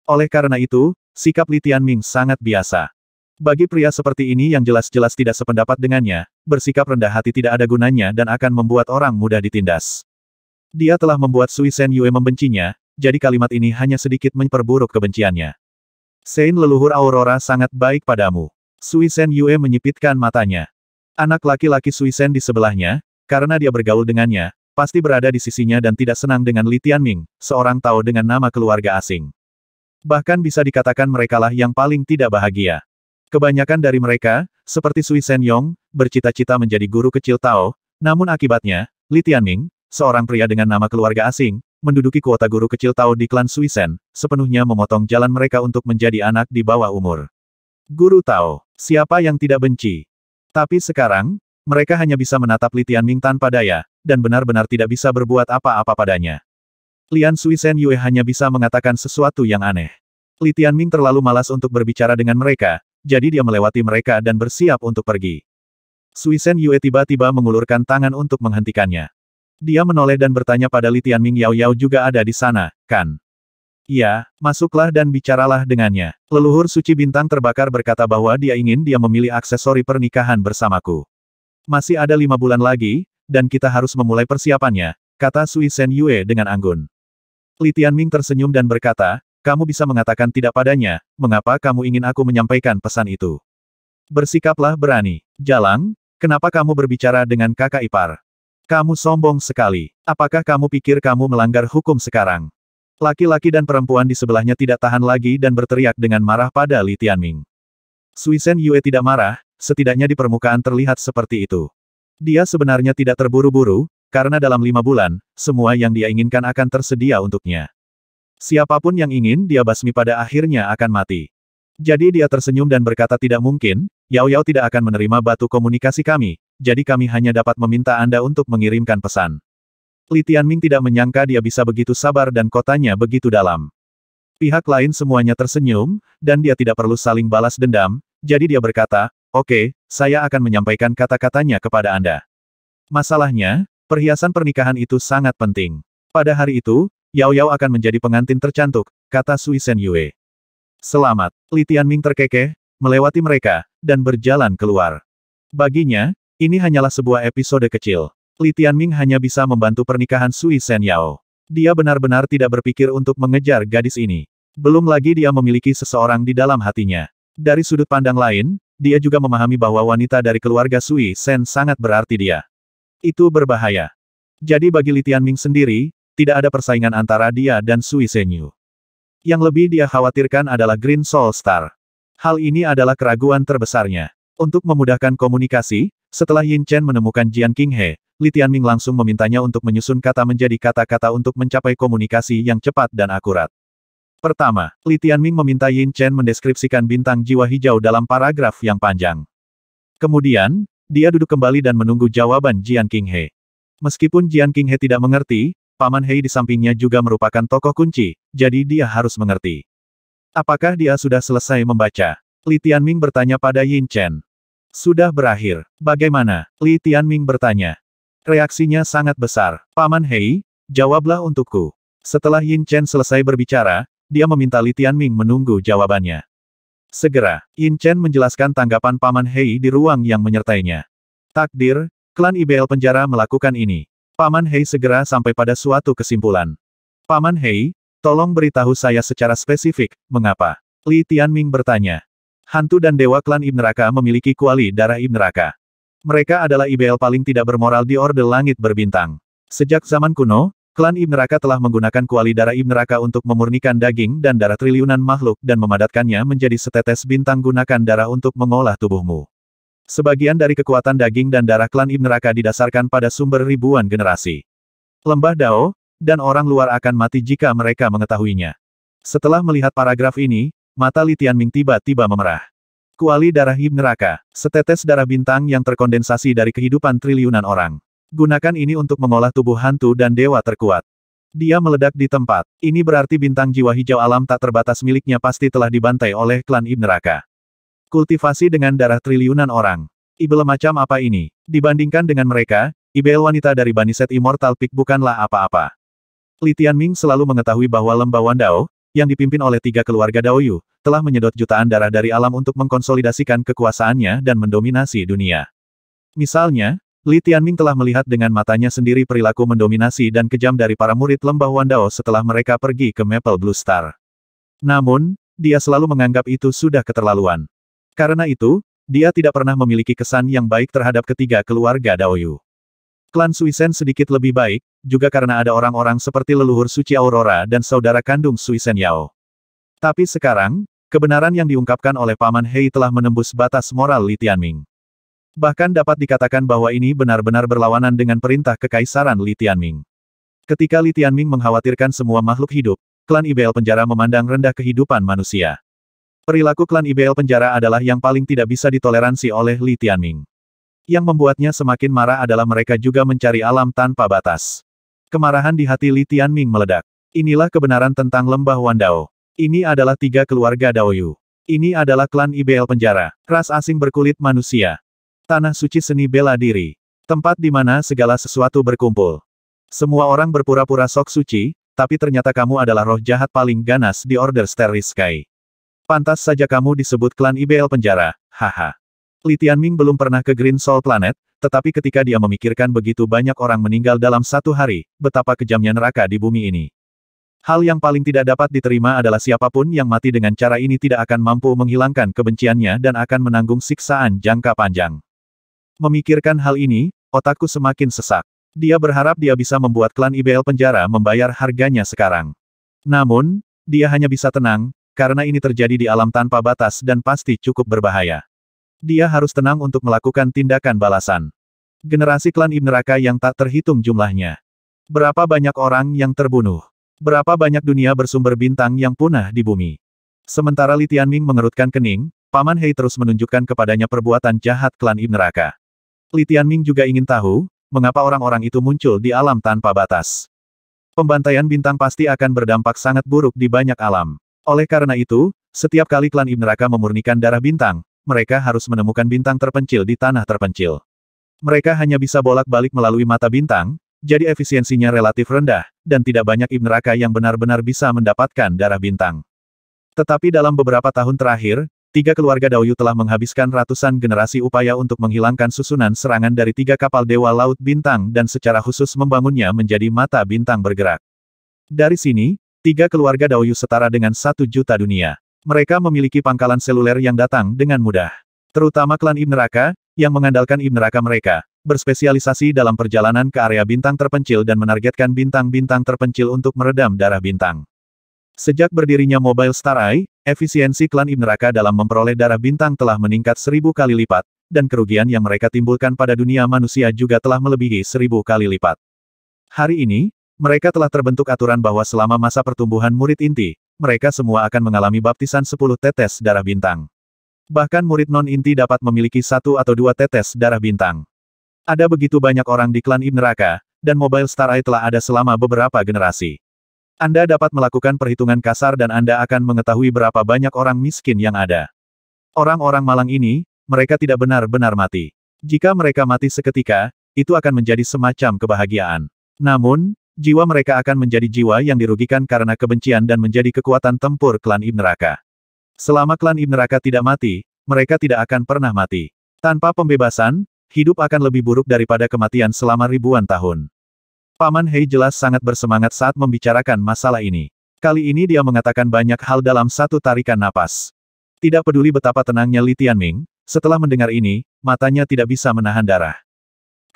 Oleh karena itu, sikap Li Tianming sangat biasa. Bagi pria seperti ini yang jelas-jelas tidak sependapat dengannya, bersikap rendah hati tidak ada gunanya dan akan membuat orang mudah ditindas. Dia telah membuat Sui Sen Yue membencinya, jadi kalimat ini hanya sedikit memperburuk kebenciannya. Sein leluhur Aurora sangat baik padamu. Sui Sen Yue menyipitkan matanya. Anak laki-laki Sui Sen di sebelahnya, karena dia bergaul dengannya, pasti berada di sisinya dan tidak senang dengan Li Tianming, seorang Tao dengan nama keluarga asing. Bahkan bisa dikatakan merekalah yang paling tidak bahagia. Kebanyakan dari mereka, seperti Sui Sen Yong, bercita-cita menjadi guru kecil Tao, namun akibatnya, Li Tianming, seorang pria dengan nama keluarga asing, menduduki kuota guru kecil Tao di klan Suisen, sepenuhnya memotong jalan mereka untuk menjadi anak di bawah umur. Guru Tao, siapa yang tidak benci? Tapi sekarang, mereka hanya bisa menatap Li Tianming tanpa daya, dan benar-benar tidak bisa berbuat apa-apa padanya. Lian Suisen Yue hanya bisa mengatakan sesuatu yang aneh. Li Tianming terlalu malas untuk berbicara dengan mereka, jadi dia melewati mereka dan bersiap untuk pergi. Suisen Yue tiba-tiba mengulurkan tangan untuk menghentikannya. Dia menoleh dan bertanya pada Li Tianming Yao Yao juga ada di sana, kan? Iya, masuklah dan bicaralah dengannya. Leluhur suci bintang terbakar berkata bahwa dia ingin dia memilih aksesori pernikahan bersamaku. Masih ada lima bulan lagi, dan kita harus memulai persiapannya, kata Sui Sen Yue dengan anggun. Li Tianming tersenyum dan berkata, kamu bisa mengatakan tidak padanya, mengapa kamu ingin aku menyampaikan pesan itu? Bersikaplah berani. Jalang, kenapa kamu berbicara dengan kakak ipar? Kamu sombong sekali. Apakah kamu pikir kamu melanggar hukum sekarang? Laki-laki dan perempuan di sebelahnya tidak tahan lagi dan berteriak dengan marah pada Li Tianming. Sui Sen Yue tidak marah, setidaknya di permukaan terlihat seperti itu. Dia sebenarnya tidak terburu-buru, karena dalam lima bulan, semua yang dia inginkan akan tersedia untuknya. Siapapun yang ingin dia basmi pada akhirnya akan mati. Jadi dia tersenyum dan berkata tidak mungkin, Yao Yao tidak akan menerima batu komunikasi kami, jadi kami hanya dapat meminta Anda untuk mengirimkan pesan. Li Tianming tidak menyangka dia bisa begitu sabar dan kotanya begitu dalam. Pihak lain semuanya tersenyum, dan dia tidak perlu saling balas dendam, jadi dia berkata, Oke, saya akan menyampaikan kata-katanya kepada Anda. Masalahnya, perhiasan pernikahan itu sangat penting. Pada hari itu, Yao Yao akan menjadi pengantin tercantik. kata Sui Sen Yue. Selamat, Li Tianming terkekeh, melewati mereka, dan berjalan keluar. Baginya, ini hanyalah sebuah episode kecil. Li Tianming hanya bisa membantu pernikahan Sui Sen Yao. Dia benar-benar tidak berpikir untuk mengejar gadis ini. Belum lagi dia memiliki seseorang di dalam hatinya. Dari sudut pandang lain, dia juga memahami bahwa wanita dari keluarga Sui Sen sangat berarti dia. Itu berbahaya. Jadi bagi Li Tianming sendiri, tidak ada persaingan antara dia dan Sui Senyu. Yang lebih dia khawatirkan adalah Green Soul Star. Hal ini adalah keraguan terbesarnya. Untuk memudahkan komunikasi, setelah Yin Chen menemukan Jian King He, Li Tianming langsung memintanya untuk menyusun kata menjadi kata-kata untuk mencapai komunikasi yang cepat dan akurat. Pertama, Li Tianming meminta Yin Chen mendeskripsikan bintang jiwa hijau dalam paragraf yang panjang. Kemudian, dia duduk kembali dan menunggu jawaban Jian King He. Meskipun Jian King He tidak mengerti, Paman Hei di sampingnya juga merupakan tokoh kunci, jadi dia harus mengerti. Apakah dia sudah selesai membaca? Li Tianming bertanya pada Yin Chen. Sudah berakhir. Bagaimana? Li Tianming bertanya. Reaksinya sangat besar. Paman Hei, jawablah untukku. Setelah Yin Chen selesai berbicara, dia meminta Li Tianming menunggu jawabannya. Segera, Yin Chen menjelaskan tanggapan Paman Hei di ruang yang menyertainya. Takdir, klan IBL penjara melakukan ini. Paman Hei segera sampai pada suatu kesimpulan. Paman Hei, tolong beritahu saya secara spesifik, mengapa? Li Tianming bertanya. Hantu dan dewa klan Ibn Raka memiliki kuali darah Ibn Raka. Mereka adalah IBL paling tidak bermoral di Orde Langit Berbintang. Sejak zaman kuno, Klan Ibn Raka telah menggunakan kuali darah Ibn Raka untuk memurnikan daging dan darah triliunan makhluk dan memadatkannya menjadi setetes bintang gunakan darah untuk mengolah tubuhmu. Sebagian dari kekuatan daging dan darah klan Ibn Raka didasarkan pada sumber ribuan generasi. Lembah Dao, dan orang luar akan mati jika mereka mengetahuinya. Setelah melihat paragraf ini, mata Li Tianming tiba-tiba memerah. Kuali darah Ibn Raka, setetes darah bintang yang terkondensasi dari kehidupan triliunan orang. Gunakan ini untuk mengolah tubuh hantu dan dewa terkuat. Dia meledak di tempat. Ini berarti bintang jiwa hijau alam tak terbatas miliknya pasti telah dibantai oleh klan Ibn Raka. Kultivasi dengan darah triliunan orang. Ibel macam apa ini? Dibandingkan dengan mereka, Ibel wanita dari bani Baniset Immortal Peak bukanlah apa-apa. Li Tianming selalu mengetahui bahwa lembah Dao, yang dipimpin oleh tiga keluarga Daoyu, telah menyedot jutaan darah dari alam untuk mengkonsolidasikan kekuasaannya dan mendominasi dunia. Misalnya, Li Tianming telah melihat dengan matanya sendiri perilaku mendominasi dan kejam dari para murid lembah Wandao setelah mereka pergi ke Maple Blue Star. Namun, dia selalu menganggap itu sudah keterlaluan. Karena itu, dia tidak pernah memiliki kesan yang baik terhadap ketiga keluarga Daoyu. Klan Suisen sedikit lebih baik, juga karena ada orang-orang seperti leluhur suci Aurora dan saudara kandung Suisen Yao. Tapi sekarang, kebenaran yang diungkapkan oleh Paman Hei telah menembus batas moral Li Tianming. Bahkan dapat dikatakan bahwa ini benar-benar berlawanan dengan perintah kekaisaran Li Tianming. Ketika Li Tianming mengkhawatirkan semua makhluk hidup, klan Ibel penjara memandang rendah kehidupan manusia. Perilaku klan Ibel penjara adalah yang paling tidak bisa ditoleransi oleh Li Tianming. Yang membuatnya semakin marah adalah mereka juga mencari alam tanpa batas. Kemarahan di hati Li Tianming meledak. Inilah kebenaran tentang lembah Wandao. Ini adalah tiga keluarga Daoyu. Ini adalah klan Ibel penjara, ras asing berkulit manusia. Tanah suci seni bela diri. Tempat di mana segala sesuatu berkumpul. Semua orang berpura-pura sok suci, tapi ternyata kamu adalah roh jahat paling ganas di Order Starry Sky. Pantas saja kamu disebut klan IBL penjara, haha. Li Tianming belum pernah ke Green Soul Planet, tetapi ketika dia memikirkan begitu banyak orang meninggal dalam satu hari, betapa kejamnya neraka di bumi ini. Hal yang paling tidak dapat diterima adalah siapapun yang mati dengan cara ini tidak akan mampu menghilangkan kebenciannya dan akan menanggung siksaan jangka panjang. Memikirkan hal ini, otakku semakin sesak. Dia berharap dia bisa membuat klan IBL penjara membayar harganya sekarang. Namun, dia hanya bisa tenang, karena ini terjadi di alam tanpa batas dan pasti cukup berbahaya. Dia harus tenang untuk melakukan tindakan balasan. Generasi klan Ibn Raka yang tak terhitung jumlahnya. Berapa banyak orang yang terbunuh? Berapa banyak dunia bersumber bintang yang punah di bumi? Sementara Li Tianming mengerutkan kening, Paman Hei terus menunjukkan kepadanya perbuatan jahat klan Ibn Raka. Litian Ming juga ingin tahu, mengapa orang-orang itu muncul di alam tanpa batas. Pembantaian bintang pasti akan berdampak sangat buruk di banyak alam. Oleh karena itu, setiap kali klan Ibn Raka memurnikan darah bintang, mereka harus menemukan bintang terpencil di tanah terpencil. Mereka hanya bisa bolak-balik melalui mata bintang, jadi efisiensinya relatif rendah, dan tidak banyak Ibn Raka yang benar-benar bisa mendapatkan darah bintang. Tetapi dalam beberapa tahun terakhir, Tiga keluarga Daoyu telah menghabiskan ratusan generasi upaya untuk menghilangkan susunan serangan dari tiga kapal Dewa Laut Bintang dan secara khusus membangunnya menjadi mata bintang bergerak. Dari sini, tiga keluarga Daoyu setara dengan satu juta dunia. Mereka memiliki pangkalan seluler yang datang dengan mudah. Terutama klan Ibn yang mengandalkan Ibn mereka, berspesialisasi dalam perjalanan ke area bintang terpencil dan menargetkan bintang-bintang terpencil untuk meredam darah bintang. Sejak berdirinya Mobile Star Eye, Efisiensi klan Ibn Raka dalam memperoleh darah bintang telah meningkat seribu kali lipat, dan kerugian yang mereka timbulkan pada dunia manusia juga telah melebihi seribu kali lipat. Hari ini, mereka telah terbentuk aturan bahwa selama masa pertumbuhan murid inti, mereka semua akan mengalami baptisan sepuluh tetes darah bintang. Bahkan murid non-inti dapat memiliki satu atau dua tetes darah bintang. Ada begitu banyak orang di klan Ibn Raka, dan Mobile Star Eye telah ada selama beberapa generasi. Anda dapat melakukan perhitungan kasar dan Anda akan mengetahui berapa banyak orang miskin yang ada. Orang-orang malang ini, mereka tidak benar-benar mati. Jika mereka mati seketika, itu akan menjadi semacam kebahagiaan. Namun, jiwa mereka akan menjadi jiwa yang dirugikan karena kebencian dan menjadi kekuatan tempur klan Ibn Raka. Selama klan Ibn Raka tidak mati, mereka tidak akan pernah mati. Tanpa pembebasan, hidup akan lebih buruk daripada kematian selama ribuan tahun. Paman Hei jelas sangat bersemangat saat membicarakan masalah ini. Kali ini dia mengatakan banyak hal dalam satu tarikan napas. Tidak peduli betapa tenangnya Li Tianming, setelah mendengar ini, matanya tidak bisa menahan darah.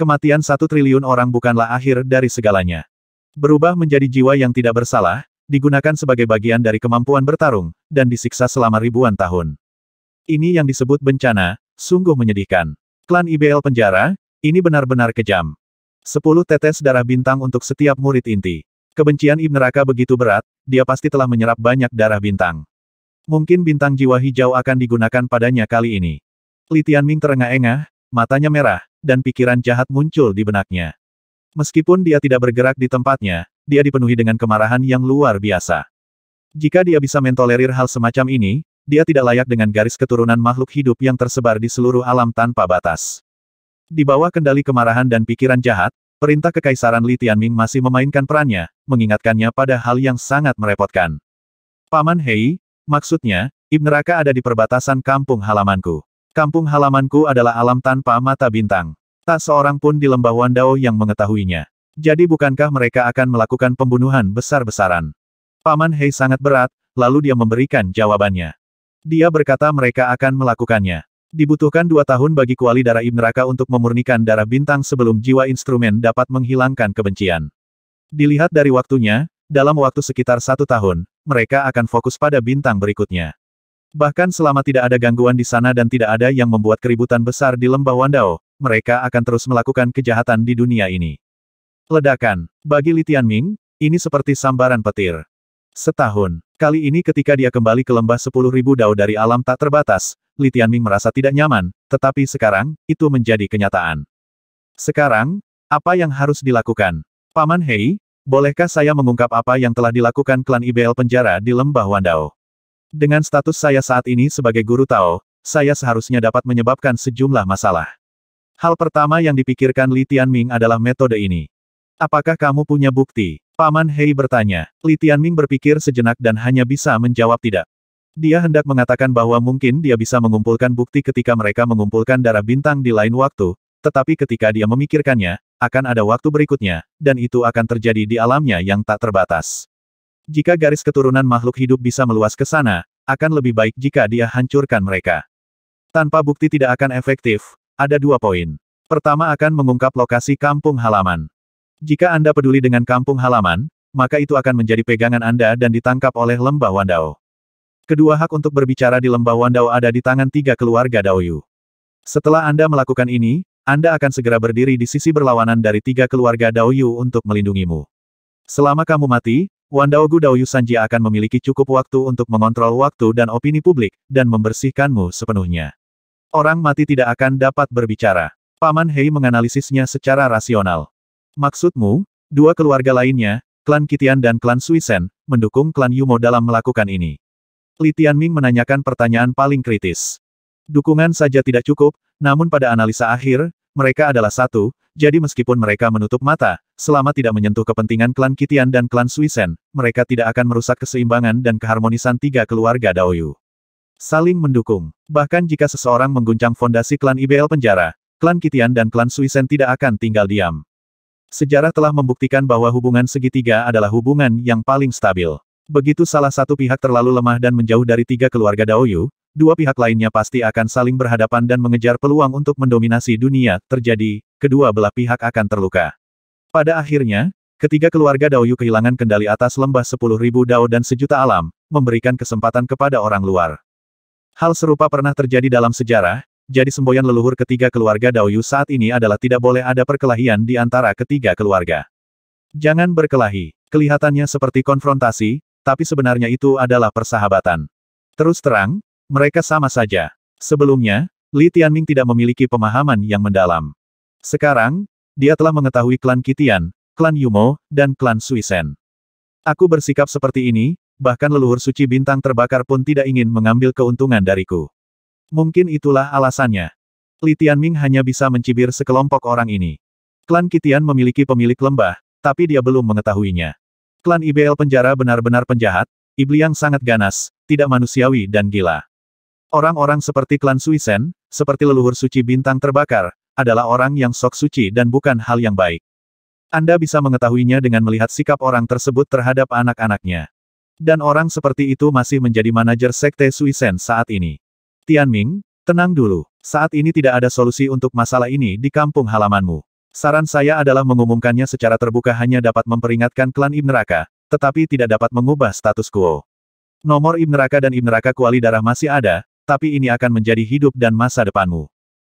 Kematian satu triliun orang bukanlah akhir dari segalanya. Berubah menjadi jiwa yang tidak bersalah, digunakan sebagai bagian dari kemampuan bertarung, dan disiksa selama ribuan tahun. Ini yang disebut bencana, sungguh menyedihkan. Klan IBL penjara, ini benar-benar kejam. Sepuluh tetes darah bintang untuk setiap murid inti. Kebencian Ibn Raka begitu berat, dia pasti telah menyerap banyak darah bintang. Mungkin bintang jiwa hijau akan digunakan padanya kali ini. Li Tianming terengah-engah, matanya merah, dan pikiran jahat muncul di benaknya. Meskipun dia tidak bergerak di tempatnya, dia dipenuhi dengan kemarahan yang luar biasa. Jika dia bisa mentolerir hal semacam ini, dia tidak layak dengan garis keturunan makhluk hidup yang tersebar di seluruh alam tanpa batas. Di bawah kendali kemarahan dan pikiran jahat, perintah Kekaisaran Li Tianming masih memainkan perannya, mengingatkannya pada hal yang sangat merepotkan. Paman Hei, maksudnya, Ibn Raka ada di perbatasan kampung halamanku. Kampung halamanku adalah alam tanpa mata bintang. Tak seorang pun di lembah Wandao yang mengetahuinya. Jadi bukankah mereka akan melakukan pembunuhan besar-besaran? Paman Hei sangat berat, lalu dia memberikan jawabannya. Dia berkata mereka akan melakukannya. Dibutuhkan dua tahun bagi kuali darah Ibn Raka untuk memurnikan darah bintang sebelum jiwa instrumen dapat menghilangkan kebencian. Dilihat dari waktunya, dalam waktu sekitar satu tahun, mereka akan fokus pada bintang berikutnya. Bahkan selama tidak ada gangguan di sana dan tidak ada yang membuat keributan besar di lembah Wandao, mereka akan terus melakukan kejahatan di dunia ini. Ledakan. Bagi Litian Ming ini seperti sambaran petir. Setahun. Kali ini ketika dia kembali ke lembah sepuluh ribu dao dari alam tak terbatas, Li Tianming merasa tidak nyaman, tetapi sekarang, itu menjadi kenyataan. Sekarang, apa yang harus dilakukan? Paman Hei, bolehkah saya mengungkap apa yang telah dilakukan klan IBL penjara di Lembah Wandao? Dengan status saya saat ini sebagai guru Tao, saya seharusnya dapat menyebabkan sejumlah masalah. Hal pertama yang dipikirkan Li Tianming adalah metode ini. Apakah kamu punya bukti? Paman Hei bertanya. Li Tianming berpikir sejenak dan hanya bisa menjawab tidak. Dia hendak mengatakan bahwa mungkin dia bisa mengumpulkan bukti ketika mereka mengumpulkan darah bintang di lain waktu, tetapi ketika dia memikirkannya, akan ada waktu berikutnya, dan itu akan terjadi di alamnya yang tak terbatas. Jika garis keturunan makhluk hidup bisa meluas ke sana, akan lebih baik jika dia hancurkan mereka. Tanpa bukti tidak akan efektif, ada dua poin. Pertama akan mengungkap lokasi kampung halaman. Jika Anda peduli dengan kampung halaman, maka itu akan menjadi pegangan Anda dan ditangkap oleh lembah Wandao. Kedua hak untuk berbicara di lembah Wandao ada di tangan tiga keluarga Daoyu. Setelah Anda melakukan ini, Anda akan segera berdiri di sisi berlawanan dari tiga keluarga Daoyu untuk melindungimu. Selama kamu mati, Wandaogu Daoyu Sanji akan memiliki cukup waktu untuk mengontrol waktu dan opini publik, dan membersihkanmu sepenuhnya. Orang mati tidak akan dapat berbicara. Paman Hei menganalisisnya secara rasional. Maksudmu, dua keluarga lainnya, klan Kitian dan klan Suisen, mendukung klan Yumo dalam melakukan ini. Li Tianming menanyakan pertanyaan paling kritis. Dukungan saja tidak cukup, namun pada analisa akhir, mereka adalah satu, jadi meskipun mereka menutup mata, selama tidak menyentuh kepentingan klan Kitian dan klan Suisen, mereka tidak akan merusak keseimbangan dan keharmonisan tiga keluarga Daoyu. Saling mendukung. Bahkan jika seseorang mengguncang fondasi klan IBL penjara, klan Kitian dan klan Suisen tidak akan tinggal diam. Sejarah telah membuktikan bahwa hubungan segitiga adalah hubungan yang paling stabil. Begitu salah satu pihak terlalu lemah dan menjauh dari tiga keluarga Daoyu, dua pihak lainnya pasti akan saling berhadapan dan mengejar peluang untuk mendominasi dunia. Terjadi, kedua belah pihak akan terluka. Pada akhirnya, ketiga keluarga Daoyu kehilangan kendali atas lembah sepuluh ribu Dao dan sejuta alam, memberikan kesempatan kepada orang luar. Hal serupa pernah terjadi dalam sejarah, jadi semboyan leluhur ketiga keluarga Daoyu saat ini adalah tidak boleh ada perkelahian di antara ketiga keluarga. Jangan berkelahi. Kelihatannya seperti konfrontasi, tapi sebenarnya itu adalah persahabatan. Terus terang, mereka sama saja. Sebelumnya, Li Tianming tidak memiliki pemahaman yang mendalam. Sekarang, dia telah mengetahui klan Kitian, klan Yumo, dan klan Suisen. Aku bersikap seperti ini, bahkan leluhur suci bintang terbakar pun tidak ingin mengambil keuntungan dariku. Mungkin itulah alasannya. Li Tianming hanya bisa mencibir sekelompok orang ini. Klan Kitian memiliki pemilik lembah, tapi dia belum mengetahuinya. Klan IBL penjara benar-benar penjahat, Ibliang sangat ganas, tidak manusiawi dan gila. Orang-orang seperti klan Suisen, seperti leluhur suci bintang terbakar, adalah orang yang sok suci dan bukan hal yang baik. Anda bisa mengetahuinya dengan melihat sikap orang tersebut terhadap anak-anaknya. Dan orang seperti itu masih menjadi manajer Sekte Suisen saat ini. Tianming, tenang dulu. Saat ini tidak ada solusi untuk masalah ini di kampung halamanmu. Saran saya adalah mengumumkannya secara terbuka hanya dapat memperingatkan klan Ibn Raka, tetapi tidak dapat mengubah status quo. Nomor Ibn Raka dan Ibn Raka kuali darah masih ada, tapi ini akan menjadi hidup dan masa depanmu.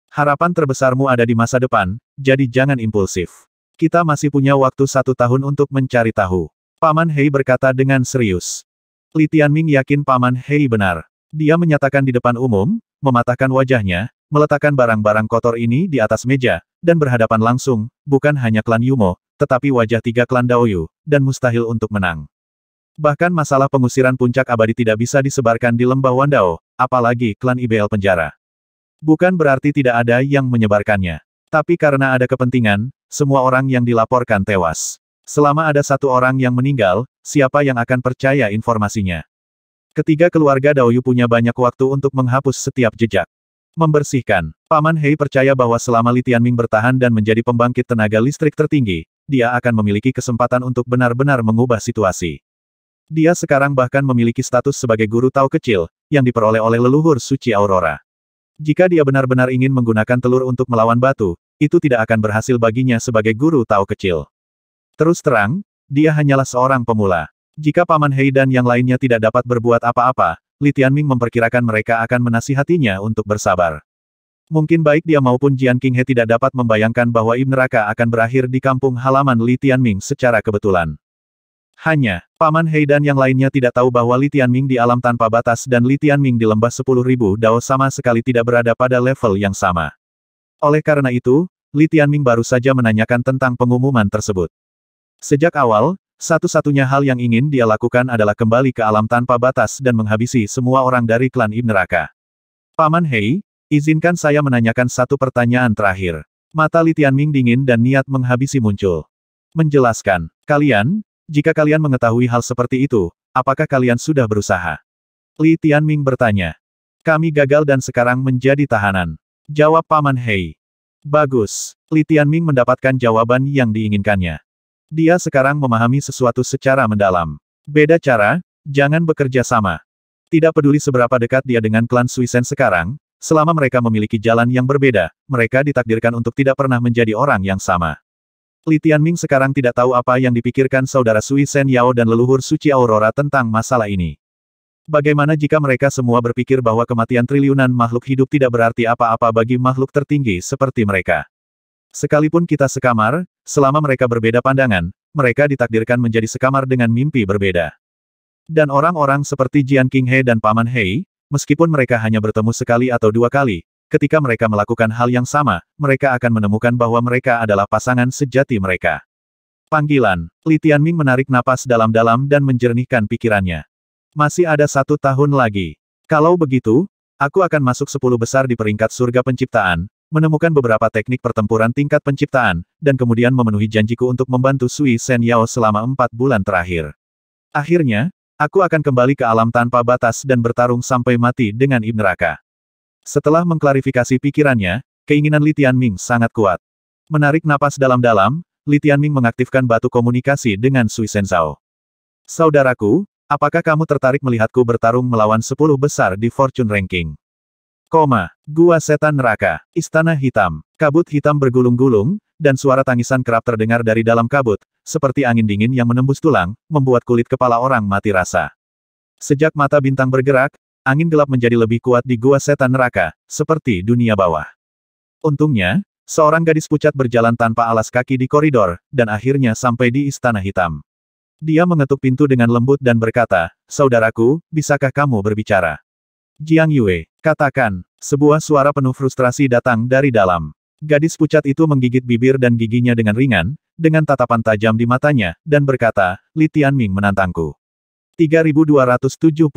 Harapan terbesarmu ada di masa depan, jadi jangan impulsif. Kita masih punya waktu satu tahun untuk mencari tahu. Paman Hei berkata dengan serius. Li Tianming yakin Paman Hei benar. Dia menyatakan di depan umum, mematahkan wajahnya, meletakkan barang-barang kotor ini di atas meja, dan berhadapan langsung, bukan hanya klan Yumo, tetapi wajah tiga klan Daoyu, dan mustahil untuk menang. Bahkan masalah pengusiran puncak abadi tidak bisa disebarkan di lembah Wandao, apalagi klan IBL penjara. Bukan berarti tidak ada yang menyebarkannya. Tapi karena ada kepentingan, semua orang yang dilaporkan tewas. Selama ada satu orang yang meninggal, siapa yang akan percaya informasinya? Ketiga keluarga Daoyu punya banyak waktu untuk menghapus setiap jejak. Membersihkan, Paman Hei percaya bahwa selama Li Tianming bertahan dan menjadi pembangkit tenaga listrik tertinggi, dia akan memiliki kesempatan untuk benar-benar mengubah situasi. Dia sekarang bahkan memiliki status sebagai guru Tao kecil, yang diperoleh oleh leluhur suci Aurora. Jika dia benar-benar ingin menggunakan telur untuk melawan batu, itu tidak akan berhasil baginya sebagai guru Tao kecil. Terus terang, dia hanyalah seorang pemula. Jika Paman Hei dan yang lainnya tidak dapat berbuat apa-apa, Li Tianming memperkirakan mereka akan menasihatinya untuk bersabar. Mungkin baik dia maupun Jian King Qinghe tidak dapat membayangkan bahwa Ibn Raka akan berakhir di kampung halaman Li Tianming secara kebetulan. Hanya, Paman Hei dan yang lainnya tidak tahu bahwa Li Tianming di alam tanpa batas dan Li Tianming di lembah 10.000 dao sama sekali tidak berada pada level yang sama. Oleh karena itu, Li Tianming baru saja menanyakan tentang pengumuman tersebut. Sejak awal, satu-satunya hal yang ingin dia lakukan adalah kembali ke alam tanpa batas dan menghabisi semua orang dari klan Ibn Raka. Paman Hei, izinkan saya menanyakan satu pertanyaan terakhir. Mata Litian Ming dingin dan niat menghabisi muncul. Menjelaskan, kalian, jika kalian mengetahui hal seperti itu, apakah kalian sudah berusaha? Li Ming bertanya. Kami gagal dan sekarang menjadi tahanan. Jawab Paman Hei. Bagus. Li Ming mendapatkan jawaban yang diinginkannya. Dia sekarang memahami sesuatu secara mendalam. Beda cara, jangan bekerja sama. Tidak peduli seberapa dekat dia dengan klan Suisen sekarang, selama mereka memiliki jalan yang berbeda, mereka ditakdirkan untuk tidak pernah menjadi orang yang sama. Li Tianming sekarang tidak tahu apa yang dipikirkan saudara Suisen Yao dan leluhur suci Aurora tentang masalah ini. Bagaimana jika mereka semua berpikir bahwa kematian triliunan makhluk hidup tidak berarti apa-apa bagi makhluk tertinggi seperti mereka? Sekalipun kita sekamar, Selama mereka berbeda pandangan, mereka ditakdirkan menjadi sekamar dengan mimpi berbeda. Dan orang-orang seperti Jian King He dan Paman Hei, meskipun mereka hanya bertemu sekali atau dua kali, ketika mereka melakukan hal yang sama, mereka akan menemukan bahwa mereka adalah pasangan sejati mereka. Panggilan, Li Tianming menarik napas dalam-dalam dan menjernihkan pikirannya. Masih ada satu tahun lagi. Kalau begitu, aku akan masuk sepuluh besar di peringkat surga penciptaan, menemukan beberapa teknik pertempuran tingkat penciptaan, dan kemudian memenuhi janjiku untuk membantu Sui Sen Yao selama empat bulan terakhir. Akhirnya, aku akan kembali ke alam tanpa batas dan bertarung sampai mati dengan Ibn Raka. Setelah mengklarifikasi pikirannya, keinginan Li Tianming sangat kuat. Menarik napas dalam-dalam, Li Tianming mengaktifkan batu komunikasi dengan Sui Sen Zhao. Saudaraku, apakah kamu tertarik melihatku bertarung melawan 10 besar di Fortune Ranking? Koma, Gua Setan Neraka, Istana Hitam, kabut hitam bergulung-gulung, dan suara tangisan kerap terdengar dari dalam kabut, seperti angin dingin yang menembus tulang, membuat kulit kepala orang mati rasa. Sejak mata bintang bergerak, angin gelap menjadi lebih kuat di Gua Setan Neraka, seperti dunia bawah. Untungnya, seorang gadis pucat berjalan tanpa alas kaki di koridor, dan akhirnya sampai di Istana Hitam. Dia mengetuk pintu dengan lembut dan berkata, Saudaraku, bisakah kamu berbicara? Jiang Yue, katakan, sebuah suara penuh frustrasi datang dari dalam. Gadis pucat itu menggigit bibir dan giginya dengan ringan, dengan tatapan tajam di matanya, dan berkata, Li Tianming menantangku. 3270